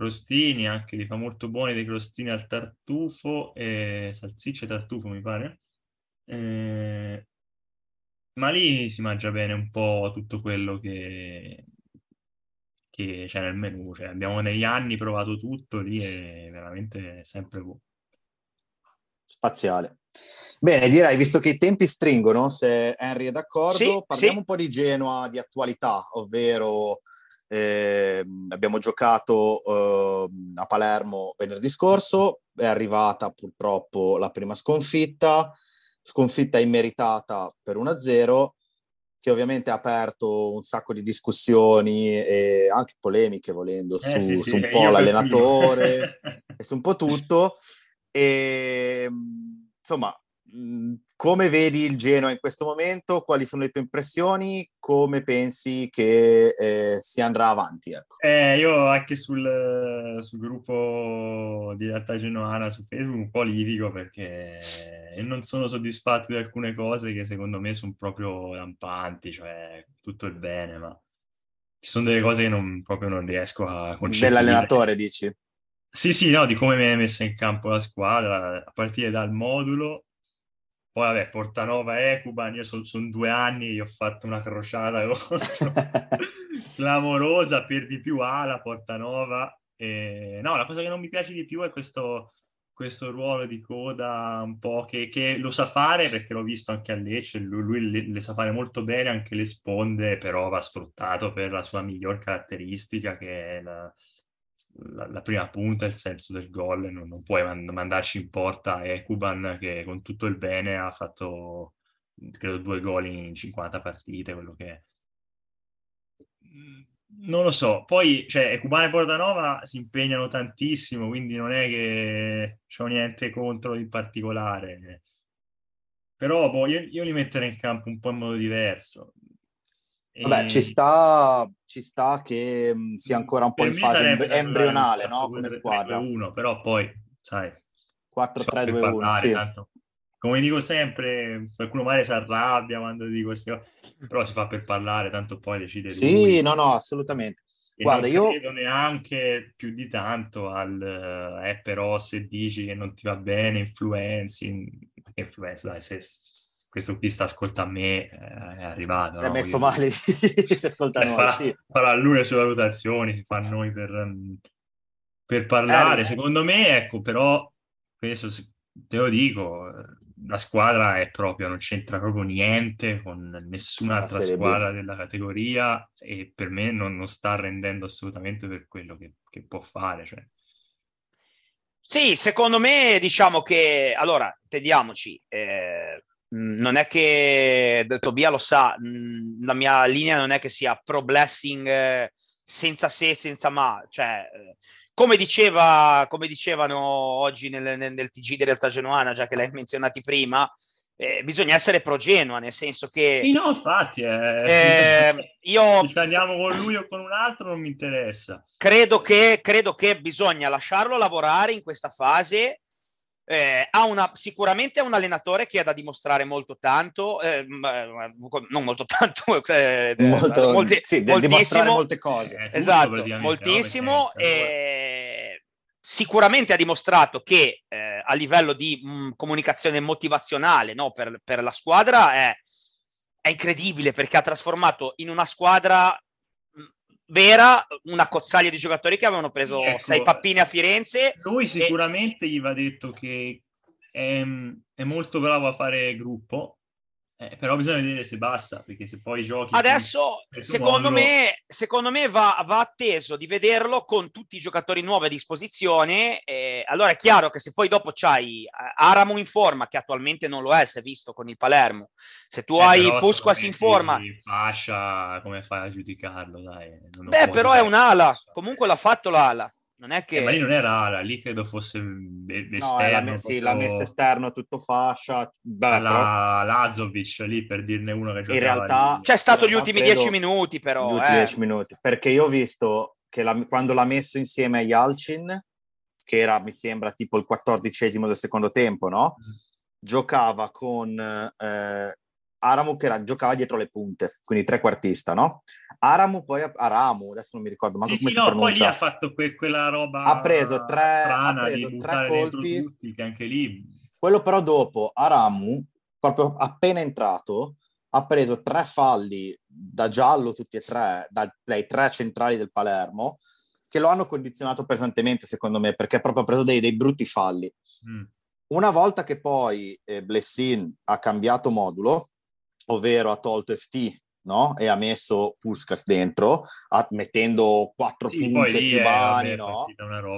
crostini anche li fa molto buoni dei crostini al tartufo e salsicce tartufo mi pare eh, ma lì si mangia bene un po' tutto quello che, che c'è nel menù cioè, abbiamo negli anni provato tutto lì e veramente sempre buono spaziale Bene, direi, visto che i tempi stringono, se Henry è d'accordo, sì, parliamo sì. un po' di Genoa di attualità, ovvero eh, abbiamo giocato eh, a Palermo venerdì scorso, è arrivata purtroppo la prima sconfitta, sconfitta immeritata per 1-0 che ovviamente ha aperto un sacco di discussioni e anche polemiche volendo eh, su, eh sì, su un eh, po' l'allenatore e su un po' tutto e ehm, insomma come vedi il Genoa in questo momento? Quali sono le tue impressioni? Come pensi che eh, si andrà avanti? Ecco. Eh, io anche sul, sul gruppo di realtà genoana su Facebook un po' litigo perché non sono soddisfatto di alcune cose che secondo me sono proprio lampanti, cioè tutto il bene, ma ci sono delle cose che non, proprio non riesco a concepire. Dell'allenatore, dici? Sì, sì, no, di come mi viene messa in campo la squadra, a partire dal modulo poi vabbè, Portanova e Ecuban, io sono son due anni, ho fatto una crociata clamorosa per di più Ala, Portanova. E... No, la cosa che non mi piace di più è questo, questo ruolo di coda un po' che, che, lo sa fare perché l'ho visto anche a Lecce, lui, lui le, le, sa fare molto bene anche le sponde, però va sfruttato per la sua miglior caratteristica che è la, la, la, prima punta, il senso del gol, non, non, puoi mand- mandarci in porta Ekuban che con tutto il bene ha fatto credo due gol in 50 partite, quello che è. Non lo so, poi cioè, Cubana e Bordanova si impegnano tantissimo, quindi non è che c'ho niente contro in particolare. Però boh, io, io, li metterei in campo un po' in modo diverso. Vabbè, ci sta, ci sta, che mm, sia mm, ancora un po' in fase emb- embrionale, no? 4, squadra. 1, però poi, sai... 4-3-2-1, sì. Tanto. Come dico sempre, qualcuno male si arrabbia quando dico queste cose, però si fa per parlare, tanto poi decide sì, lui. Sì, no, no, assolutamente. E Guarda, non io... credo neanche più di tanto al... Eh, eh però se dici che non ti va bene, influenzi... Influenza, dai, se questo qui sta ascolta a me, eh, è arrivato. L'ha no? messo Quindi... male, si ascolta eh, noi. Farà, sì. farà lui le sue valutazioni, si fa a noi per, mm, per parlare. Eh, eh, Secondo me, ecco, però, questo te lo dico, la squadra è proprio, non c'entra proprio niente con nessun'altra squadra della categoria e per me non, non, sta rendendo assolutamente per quello che, che può fare. Cioè. Sì, secondo me diciamo che, allora, intendiamoci, eh, non è che Tobia lo sa, la mia linea non è che sia pro blessing senza se, senza ma, cioè eh, come, diceva, come dicevano oggi nel, nel, nel, TG di Realtà genuana, già che l'hai menzionati prima, eh, bisogna essere pro Genoa, nel senso che... Sì, no, infatti, eh, eh, io... Se andiamo con lui o con un altro non mi interessa. Credo che, credo che bisogna lasciarlo lavorare in questa fase eh, ha una, sicuramente è un allenatore che ha da dimostrare molto tanto, eh, eh non molto tanto, eh, eh, molto, molti, sì, dimostrare molte cose. Eh, esatto, moltissimo. E sicuramente ha dimostrato che a livello di mh, mm, comunicazione motivazionale no, per, per la squadra è, è incredibile perché ha trasformato in una squadra vera una cozzaglia di giocatori che avevano preso ecco, sei pappine a Firenze. Lui sicuramente e... gli va detto che è, è molto bravo a fare gruppo, eh, però bisogna vedere se basta, perché se poi giochi... Adesso, secondo, mondo... me, secondo me va, va, atteso di vederlo con tutti i giocatori nuovi a disposizione. Eh, allora è chiaro che se poi dopo c'hai eh, Aramu in forma, che attualmente non lo è, si è visto con il Palermo, se tu eh, hai Pusquas in forma... Fascia, come fai a giudicarlo? Dai, Beh, però è un'ala, comunque l'ha fatto l'ala. Non è che... Eh, ma lì non era ala, lì credo fosse l'esterno. Mm, no, la, me- sì, l'ha la messa esterno, tutto fascia. però... Lazovic, lì per dirne uno che giocava. In realtà... Lì. C'è stato gli ultimi dieci minuti però. Gli eh. ultimi eh. dieci minuti, perché io ho visto che la... quando l'ha messo insieme a Yalcin, che era, mi sembra, tipo il quattordicesimo del secondo tempo, no? Mm. Giocava con eh, Aramu che era... giocava dietro le punte, quindi trequartista, no? Aramu poi Aramu, adesso non mi ricordo ma sì, come sì, si no, pronuncia. poi lì ha fatto que- quella roba ha preso tre, ha preso tre colpi tutti, che anche lì quello però dopo Aramu proprio appena entrato ha preso tre falli da giallo tutti e tre da, dai tre centrali del Palermo che lo hanno condizionato pesantemente secondo me perché proprio ha preso dei, dei brutti falli mm. una volta che poi eh, Blessin ha cambiato modulo ovvero ha tolto FT no? E ha messo Puskas dentro, mettendo quattro sì, punte cubani, no?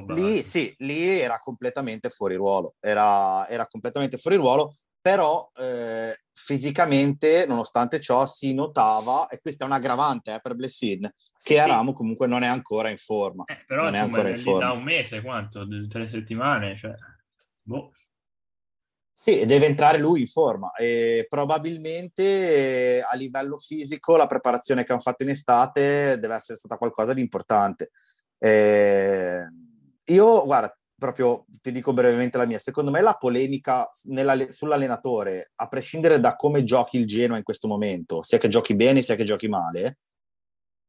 Lì sì, lì era completamente fuori ruolo, era, era completamente fuori ruolo, però eh, fisicamente, nonostante ciò, si notava, e questa è un aggravante eh, per Blessin, che sì. Aramo comunque non è ancora in forma. Eh, però non è ancora in forma. da un mese, quanto? Tre settimane? Cioè... Boh. Sì, deve entrare lui in forma e probabilmente eh, a livello fisico la preparazione che hanno fatto in estate deve essere stata qualcosa di importante. E eh, io, guarda, proprio ti dico brevemente la mia, secondo me la polemica sull'allenatore, a prescindere da come giochi il Genoa in questo momento, sia che giochi bene sia che giochi male,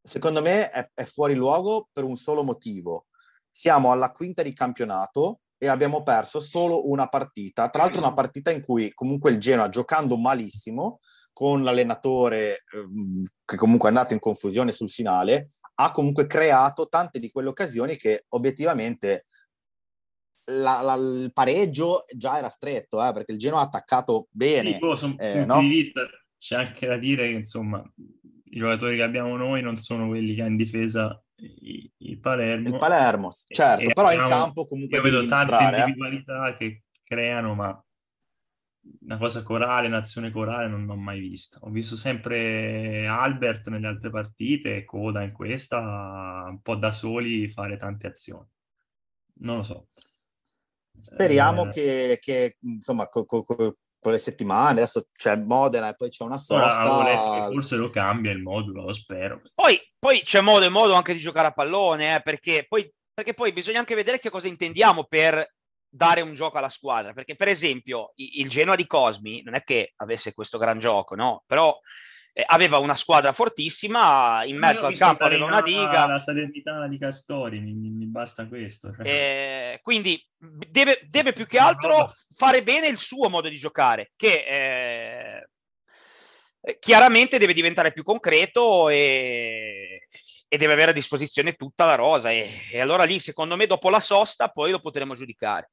secondo me è, è fuori luogo per un solo motivo. Siamo alla quinta di campionato, e abbiamo perso solo una partita, tra l'altro una partita in cui comunque il Genoa giocando malissimo con l'allenatore ehm, che comunque è andato in confusione sul finale, ha comunque creato tante di quelle occasioni che obiettivamente la, la, il pareggio già era stretto, eh, perché il Genoa ha attaccato bene. Sì, boh, son, eh, no? vita, c'è anche da dire che insomma i giocatori che abbiamo noi non sono quelli che in difesa i, Palermo. Il Palermo, certo, e, però abbiamo, in diciamo, campo comunque... Io vedo tante eh. individualità eh. che creano, ma una cosa corale, un'azione corale non l'ho mai vista. Ho visto sempre Albert nelle altre partite, Coda in questa, un po' da soli fare tante azioni. Non lo so. Speriamo eh... che, che, insomma, co- co- co- con le settimane, adesso c'è Modena e poi c'è una sosta. forse lo cambia il modulo, lo spero. Poi poi c'è modo e modo anche di giocare a pallone, eh, perché, poi, perché, poi, bisogna anche vedere che cosa intendiamo per dare un gioco alla squadra. Perché, per esempio, il Genoa di Cosmi non è che avesse questo gran gioco, no? Però eh, aveva una squadra fortissima, in mezzo al campo aveva una diga. La serenità di Castori, mi, mi basta questo. Cioè. Eh, quindi deve, deve, più che altro fare bene il suo modo di giocare, che eh, chiaramente deve diventare più concreto e e deve avere a disposizione tutta la rosa. E, e, allora lì, secondo me, dopo la sosta, poi lo potremo giudicare.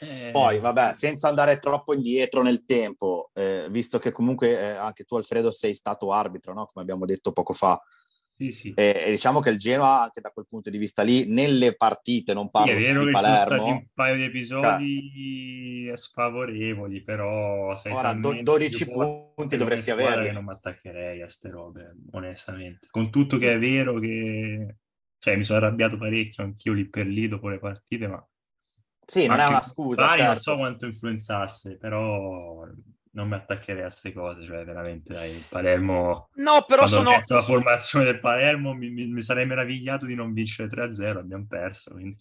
Eh. Poi, vabbè, senza andare troppo indietro nel tempo, eh, visto che comunque eh, anche tu, Alfredo, sei stato arbitro, no? come abbiamo detto poco fa, sì, sì. E, e, diciamo che il Genoa, anche da quel punto di vista lì, nelle partite, non parlo sì, è vero di Palermo... Sono stati un paio di episodi cioè... sfavorevoli, però... Ora, 12 punti dovresti avere. non mi attaccherei a ste robe, onestamente. Con tutto che è vero che... Cioè, mi sono arrabbiato parecchio anch'io lì per lì dopo le partite, ma... Sì, ma non è una scusa, pari, certo. Non so certo. quanto influenzasse, però non mi attaccherei a queste cose, cioè veramente dai, Palermo... No, però sono... la formazione del Palermo mi, mi, mi, sarei meravigliato di non vincere 3-0, abbiamo perso, quindi...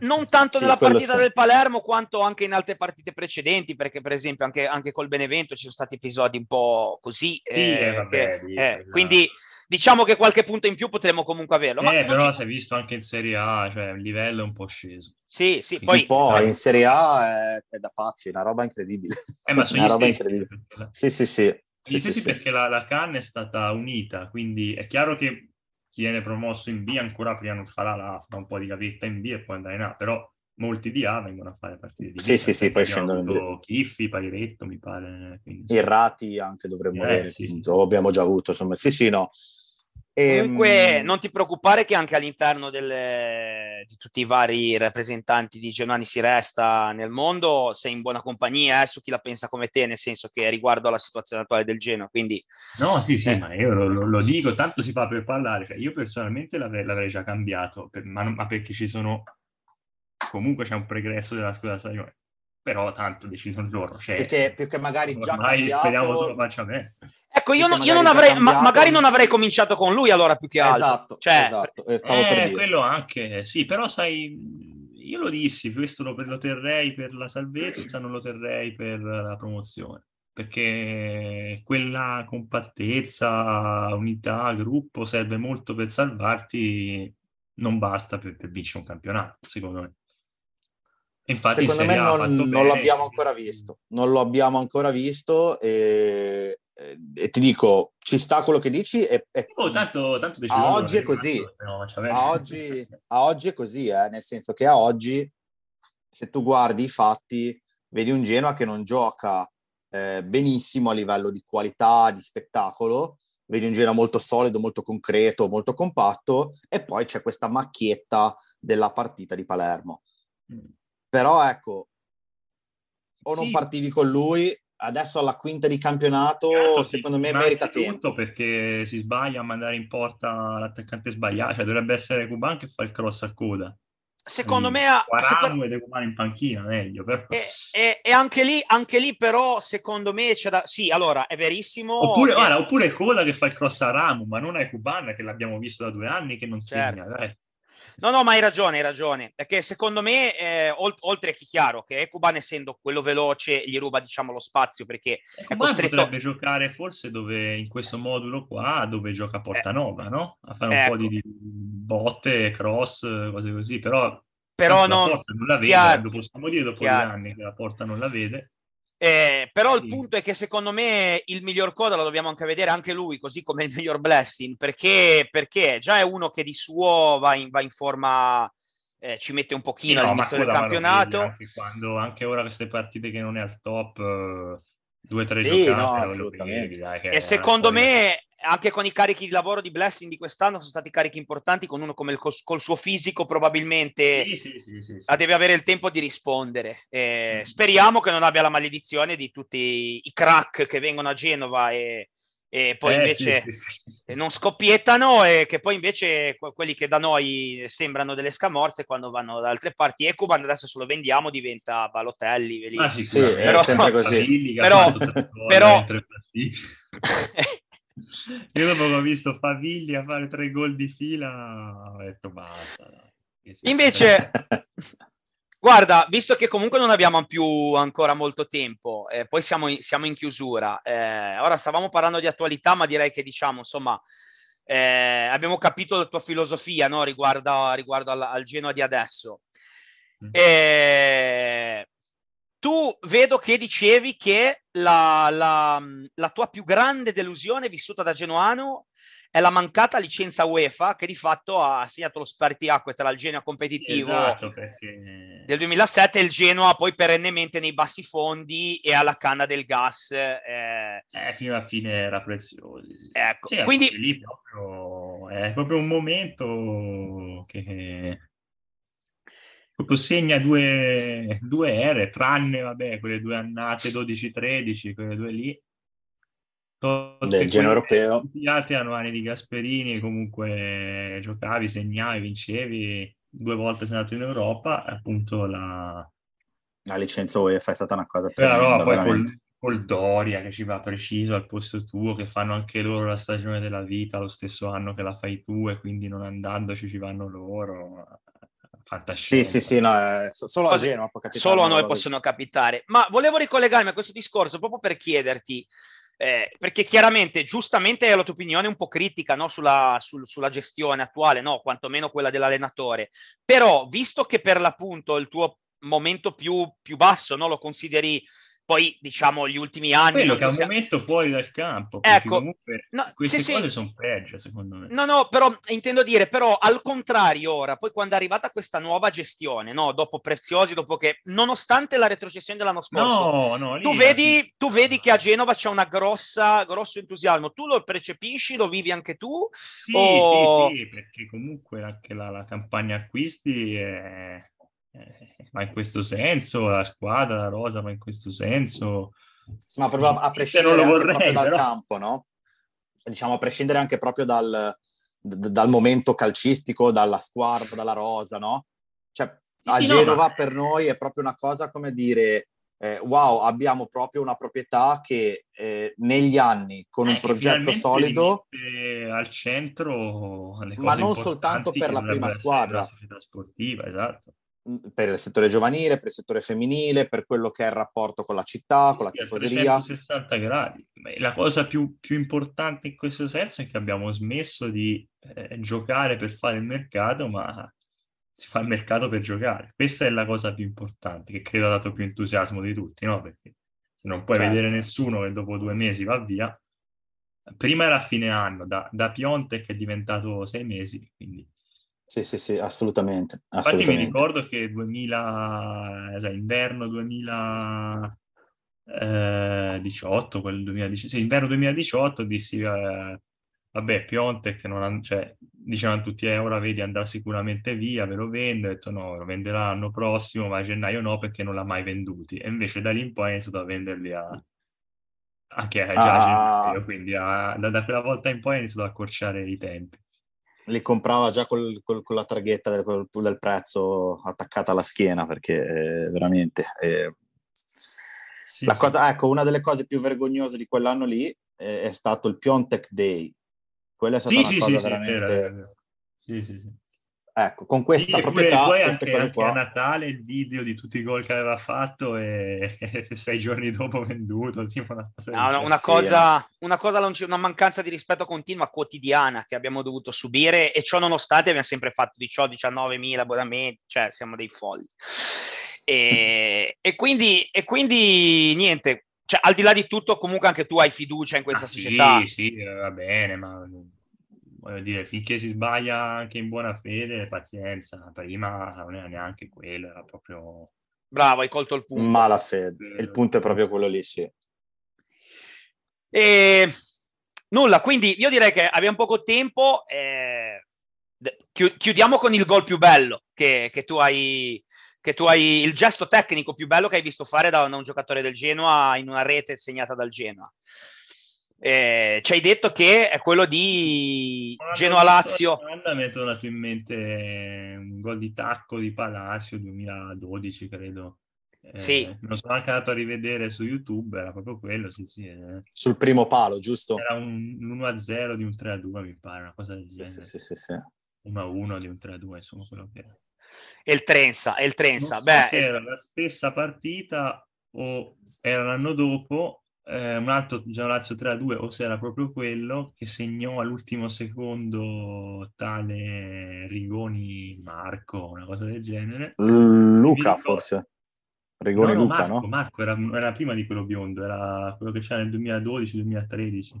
Non tanto sì, nella partita sì. del Palermo quanto anche in altre partite precedenti, perché per esempio anche, anche col Benevento ci sono stati episodi un po' così. Sì, eh, eh vabbè, eh, quindi diciamo che qualche punto in più potremmo comunque averlo. Ma eh, però ci... si è visto anche in Serie A, cioè il livello è un po' sceso. Sì, sì, poi... po', in Serie A è, è, da pazzi, è una roba incredibile. Eh, ma sono una roba stessi. Sì, sì, sì. Gli sì, stessi sì, perché sì. La, la Cannes è stata unita, quindi è chiaro che chi viene promosso in B ancora prima non farà la fa un po' di gavetta in B e poi andrà in A, però molti di A vengono a fare partite di Sì, sì, sì, poi scendono. in Chiffi, Pairetto, mi pare. Quindi... Irrati anche dovremmo avere, sì, sì. abbiamo già avuto, insomma, sì, sì, no. E, Comunque, mh... Ehm, non ti preoccupare che anche all'interno delle... di tutti i vari rappresentanti di Giovanni si resta nel mondo, sei in buona compagnia eh, su chi la pensa come te, nel senso che riguardo alla situazione attuale del Genoa, quindi... No, sì, sì, eh. ma io lo, lo, dico, tanto si fa per parlare, cioè, io personalmente l'avrei, l'avrei già cambiato, per... ma, ma perché ci sono comunque c'è un pregresso della scorsa stagione. Però tanto decidono loro. Cioè, perché, più che magari già cambiato... speriamo solo faccia bene. Ecco, io, non, io non avrei, ma, magari non avrei cominciato con lui allora più che altro. Esatto, cioè, esatto. Stavo eh, per dire. quello anche, sì, però sai, io lo dissi, questo lo, lo terrei per la salvezza, non lo terrei per la promozione perché quella compattezza, unità, gruppo serve molto per salvarti, non basta per, per vincere un campionato, secondo me. Infatti, secondo me non, non l'abbiamo ancora visto, non lo abbiamo ancora visto e, e ti dico, ci sta quello che dici e, e oh, tanto, tanto a oggi è così, cioè, a, oggi, a oggi, è così, eh, nel senso che a oggi se tu guardi i fatti vedi un Genoa che non gioca eh, benissimo a livello di qualità, di spettacolo, vedi un Genoa molto solido, molto concreto, molto compatto e poi c'è questa macchietta della partita di Palermo. Mm però ecco, o non sì. partivi con lui, adesso alla quinta di campionato, certo, secondo sì, me merita tempo. perché si sbaglia a mandare in porta l'attaccante sbagliato, cioè dovrebbe essere Cuban che fa il cross a coda. Secondo Quindi, me... Ha, secondo... e Cuban in panchina, meglio. Però. E, e, e anche, lì, anche, lì, però, secondo me c'è da... Sì, allora, è verissimo... Oppure, guarda, oppure Coda che fa il cross a Ramu, ma non a Cuban che l'abbiamo visto da due anni che non certo. segna, dai. No, no, ma hai ragione, hai ragione, perché secondo me, eh, olt- oltre che chiaro che Ecuban, essendo quello veloce gli ruba diciamo lo spazio perché è costretto... potrebbe giocare forse dove, in questo modulo qua dove gioca eh. Portanova, eh. no? A fare un ecco. po' di, ecco. di botte, cross, cose così, però però non, non la vede, chiaro, lo possiamo dire dopo chiaro. anni che la porta non la vede. Eh, però il sì. punto è che secondo me il miglior coda lo dobbiamo anche vedere anche lui, così come il miglior blessing, perché, perché già è uno che di suo va in, va in forma, eh, ci mette un pochino sì, no, all'inizio del campionato. Anche, quando, anche ora queste partite che non è al top, eh, due o tre sì, giocate, no, e secondo me anche con i carichi di lavoro di Blessing di quest'anno sono stati carichi importanti con uno come il, col suo fisico probabilmente sì, sì, sì, sì deve avere il tempo di rispondere eh, mm. speriamo che non abbia la maledizione di tutti i crack che vengono a Genova e, e poi eh, invece eh, non scoppiettano e che poi invece quelli che da noi sembrano delle scamorze quando vanno da altre parti e Cuban adesso se lo vendiamo diventa Balotelli ah, sì, però, è sempre così però, però Io dopo che ho visto Faviglia fare tre gol di fila, ho detto basta. Dai, Invece, guarda, visto che comunque non abbiamo più ancora molto tempo, eh, poi siamo in, siamo in chiusura. Eh, ora stavamo parlando di attualità, ma direi che diciamo, insomma, eh, abbiamo capito la tua filosofia no? riguardo, riguardo al, al Genoa di adesso. Mm-hmm. E eh, tu vedo che dicevi che la, la, la, tua più grande delusione vissuta da Genoano è la mancata licenza UEFA che di fatto ha segnato lo spartiacque tra il Genoa competitivo esatto, perché... del 2007 e il Genoa poi perennemente nei bassi fondi e alla canna del gas. Eh... eh fino alla fine era prezioso. Sì. Ecco, cioè, quindi... Proprio, è proprio un momento che proprio segna due, due ere, tranne vabbè, quelle due annate 12-13, quelle due lì. del genere europeo. Gli altri erano anni di Gasperini, comunque eh, giocavi, segnavi, vincevi, due volte sei andato in Europa, appunto la... La licenza UEFA è stata una cosa per Però poi col, col, Doria che ci va preciso al posto tuo, che fanno anche loro la stagione della vita lo stesso anno che la fai tu e quindi non andandoci ci vanno loro fantascienza. Sì, sì, sì, no, eh, solo a Genova può capitare. Solo a noi possono capitare. Ma volevo ricollegarmi a questo discorso proprio per chiederti, eh, perché chiaramente, giustamente, è la tua opinione un po' critica no? sulla, sul, sulla, gestione attuale, no? quantomeno quella dell'allenatore. Però, visto che per l'appunto il tuo momento più, più basso no? lo consideri poi diciamo gli ultimi anni quello che è un sia... momento fuori dal campo ecco, no, queste sì, cose sì. sono peggio secondo me no no però intendo dire però al contrario ora poi quando è arrivata questa nuova gestione no dopo Preziosi dopo che nonostante la retrocessione dell'anno scorso no, no, tu, vedi, tu vedi che a Genova c'è un grosso entusiasmo tu lo percepisci lo vivi anche tu sì o... sì sì perché comunque anche la, la campagna acquisti è ma in questo senso, la squadra, la rosa, ma in questo senso... ma proprio a prescindere non lo vorrei, dal però... campo, no? Diciamo a prescindere anche proprio dal, d- dal momento calcistico, dalla squadra, dalla rosa, no? Cioè, a Genova per noi è proprio una cosa come dire eh, wow, abbiamo proprio una proprietà che eh, negli anni con eh, un progetto solido al centro ma non soltanto per la prima squadra la società sportiva, esatto. Mm, per il settore giovanile, per il settore femminile, per quello che è il rapporto con la città, sì, con la tifoseria. 60 gradi. La cosa più, più, importante in questo senso è che abbiamo smesso di eh, giocare per fare il mercato, ma si fa il mercato per giocare. Questa è la cosa più importante, che credo ha dato più entusiasmo di tutti, no? Perché se non puoi certo. vedere nessuno che dopo due mesi va via, prima era a fine anno, da, da che è diventato sei mesi, quindi sì, sì, sì, assolutamente. assolutamente. Infatti mi ricordo che 2000, cioè, inverno 2018, eh, quel 2018, sì, inverno 2018 dissi, eh, vabbè, Piontek, non cioè, dicevano tutti, eh, ora vedi, andrà sicuramente via, ve lo vendo, ho detto no, lo venderà l'anno prossimo, ma a gennaio no, perché non l'ha mai venduti. E invece da lì in poi è iniziato a venderli a... Anche a, ah. gennaio, quindi a, da, da quella volta in poi ha iniziato ad accorciare i tempi li comprava già col, col, con la targhetta del, col, del, prezzo attaccata alla schiena perché eh, veramente eh, sì, la cosa, ecco una delle cose più vergognose di quell'anno lì eh, è stato il Piontech Day quella è stata sì, una cosa veramente Ecco, con questa sì, proprietà... Poi anche, anche a Natale il video di tutti i gol che aveva fatto e, e sei giorni dopo venduto, tipo una cosa... No, una, cosa, una, cosa una mancanza di rispetto continua, quotidiana, che abbiamo dovuto subire e ciò nonostante abbiamo sempre fatto 18-19 mila abbonamenti, cioè siamo dei folli. E, e, quindi, e quindi niente, cioè, al di là di tutto comunque anche tu hai fiducia in questa ah, società. Sì, sì, va bene, ma voglio dire, finché si sbaglia anche in buona fede, pazienza, prima non era neanche quello, era proprio... Bravo, hai colto il punto. Mala fede, eh, il punto è proprio quello lì, sì. E... Nulla, quindi io direi che abbiamo poco tempo, eh... chiudiamo con il gol più bello che, che, tu hai, che tu hai, il gesto tecnico più bello che hai visto fare da un giocatore del Genoa in una rete segnata dal Genoa. Eh, ci hai detto che è quello di Genoa Lazio. è tornato in mente un gol di tacco di Palacio 2012, credo. Eh, sì. Me sono anche andato a rivedere su YouTube, era proprio quello, sì, sì. Eh. Sul primo palo, giusto? Era un, un 1-0 di un 3-2, mi pare, una cosa del genere. Sì, sì, sì. sì. 1-1 di un 3-2, insomma, quello che era. E il Trenza, e il Trenza. Non Beh, so era la stessa partita o era l'anno dopo, eh, un altro Lazio 3-2 o se era proprio quello che segnò all'ultimo secondo tale Rigoni Marco, una cosa del genere. Mm, Luca dico... forse. Rigoni no, no, Luca, Marco, no? Marco era, era, prima di quello biondo, era quello che c'era nel 2012-2013.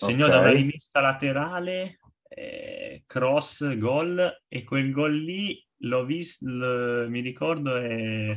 Segnò okay. da una rimessa laterale, eh, cross, gol e quel gol lì l'ho visto, l- mi ricordo è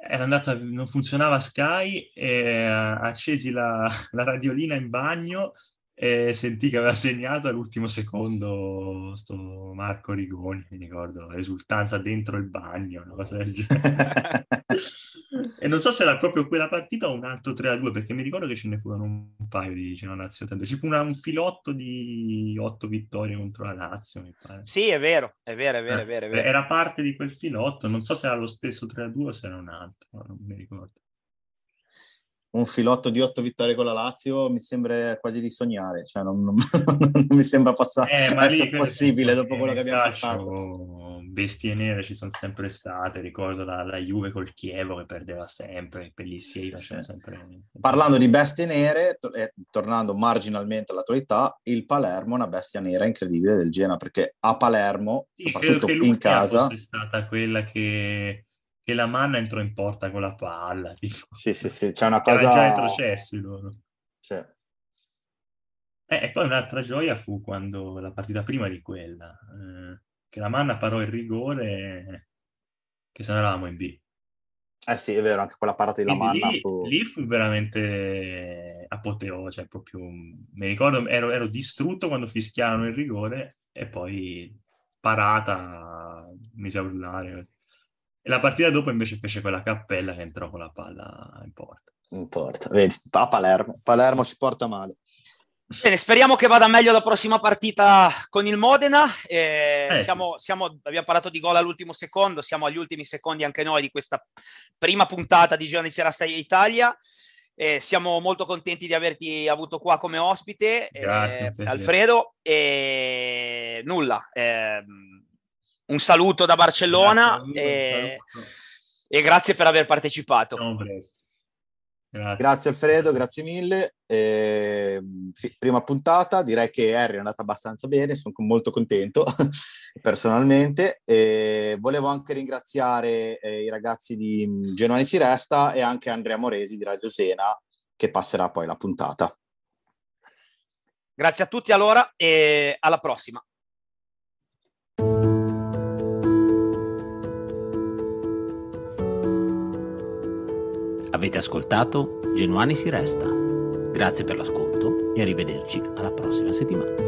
era andata, non funzionava Sky e accesi la, la radiolina in bagno e sentì che aveva segnato all'ultimo secondo sto Marco Rigoni, mi ricordo, l'esultanza dentro il bagno, una cosa del genere. E non so se era proprio quella partita o un altro 3-2, perché mi ricordo che ce ne furono un paio di Genoa-Lazio. Ci fu una, un filotto di otto vittorie contro la Lazio, mi pare. Sì, è vero, è vero, è vero, eh, è vero, è vero. Era parte di quel filotto, non so se era lo stesso 3-2 o se era un altro, non mi ricordo. Un filotto di otto vittorie con la Lazio mi sembra quasi di sognare, cioè non, non, non mi sembra passato eh, lì, possibile dopo quello eh, che abbiamo passato bestie nere ci sono sempre state, ricordo la, la Juve col Chievo che perdeva sempre, bellissima. Sì, sì. Sempre... Parlando di bestie nere, to- e eh, tornando marginalmente all'attualità, il Palermo è una bestia nera incredibile del Genoa, perché a Palermo, sì, soprattutto in casa... È stata quella che che la manna entrò in porta con la palla. Tipo. Sì, sì, sì, c'è una cosa... Era già retrocessi loro. Sì. Eh, e poi un'altra gioia fu quando la partita prima di quella, eh, che la Manna parò il rigore che se ne eravamo in B. Eh sì, è vero, anche quella parata di la Manna lì fu... lì fu veramente apoteo, cioè proprio... Mi ricordo, ero, ero distrutto quando fischiarono il rigore e poi parata mise a urlare E la partita dopo invece fece quella cappella che entrò con la palla in porta. In porta, vedi, a Palermo. Palermo ci porta male. Bene, speriamo che vada meglio la prossima partita con il Modena. Eh, Siamo, siamo, abbiamo parlato di gol all'ultimo secondo, siamo agli ultimi secondi anche noi di questa prima puntata di Giorni Sera 6 Italia. Eh, siamo molto contenti di averti avuto qua come ospite, eh, Grazie, Alfredo. E nulla, ehm, un saluto da Barcellona. Grazie, e, saluto. e grazie per aver partecipato. Grazie. grazie. Alfredo, grazie mille. Eh, sì, prima puntata, direi che Harry è andata abbastanza bene, sono molto contento personalmente. Eh, volevo anche ringraziare eh, i ragazzi di mm, Genuani Si Resta e anche Andrea Moresi di Radio Sena che passerà poi la puntata. Grazie a tutti allora e alla prossima. Avete ascoltato Genuani si resta. Grazie per l'ascolto e arrivederci alla prossima settimana.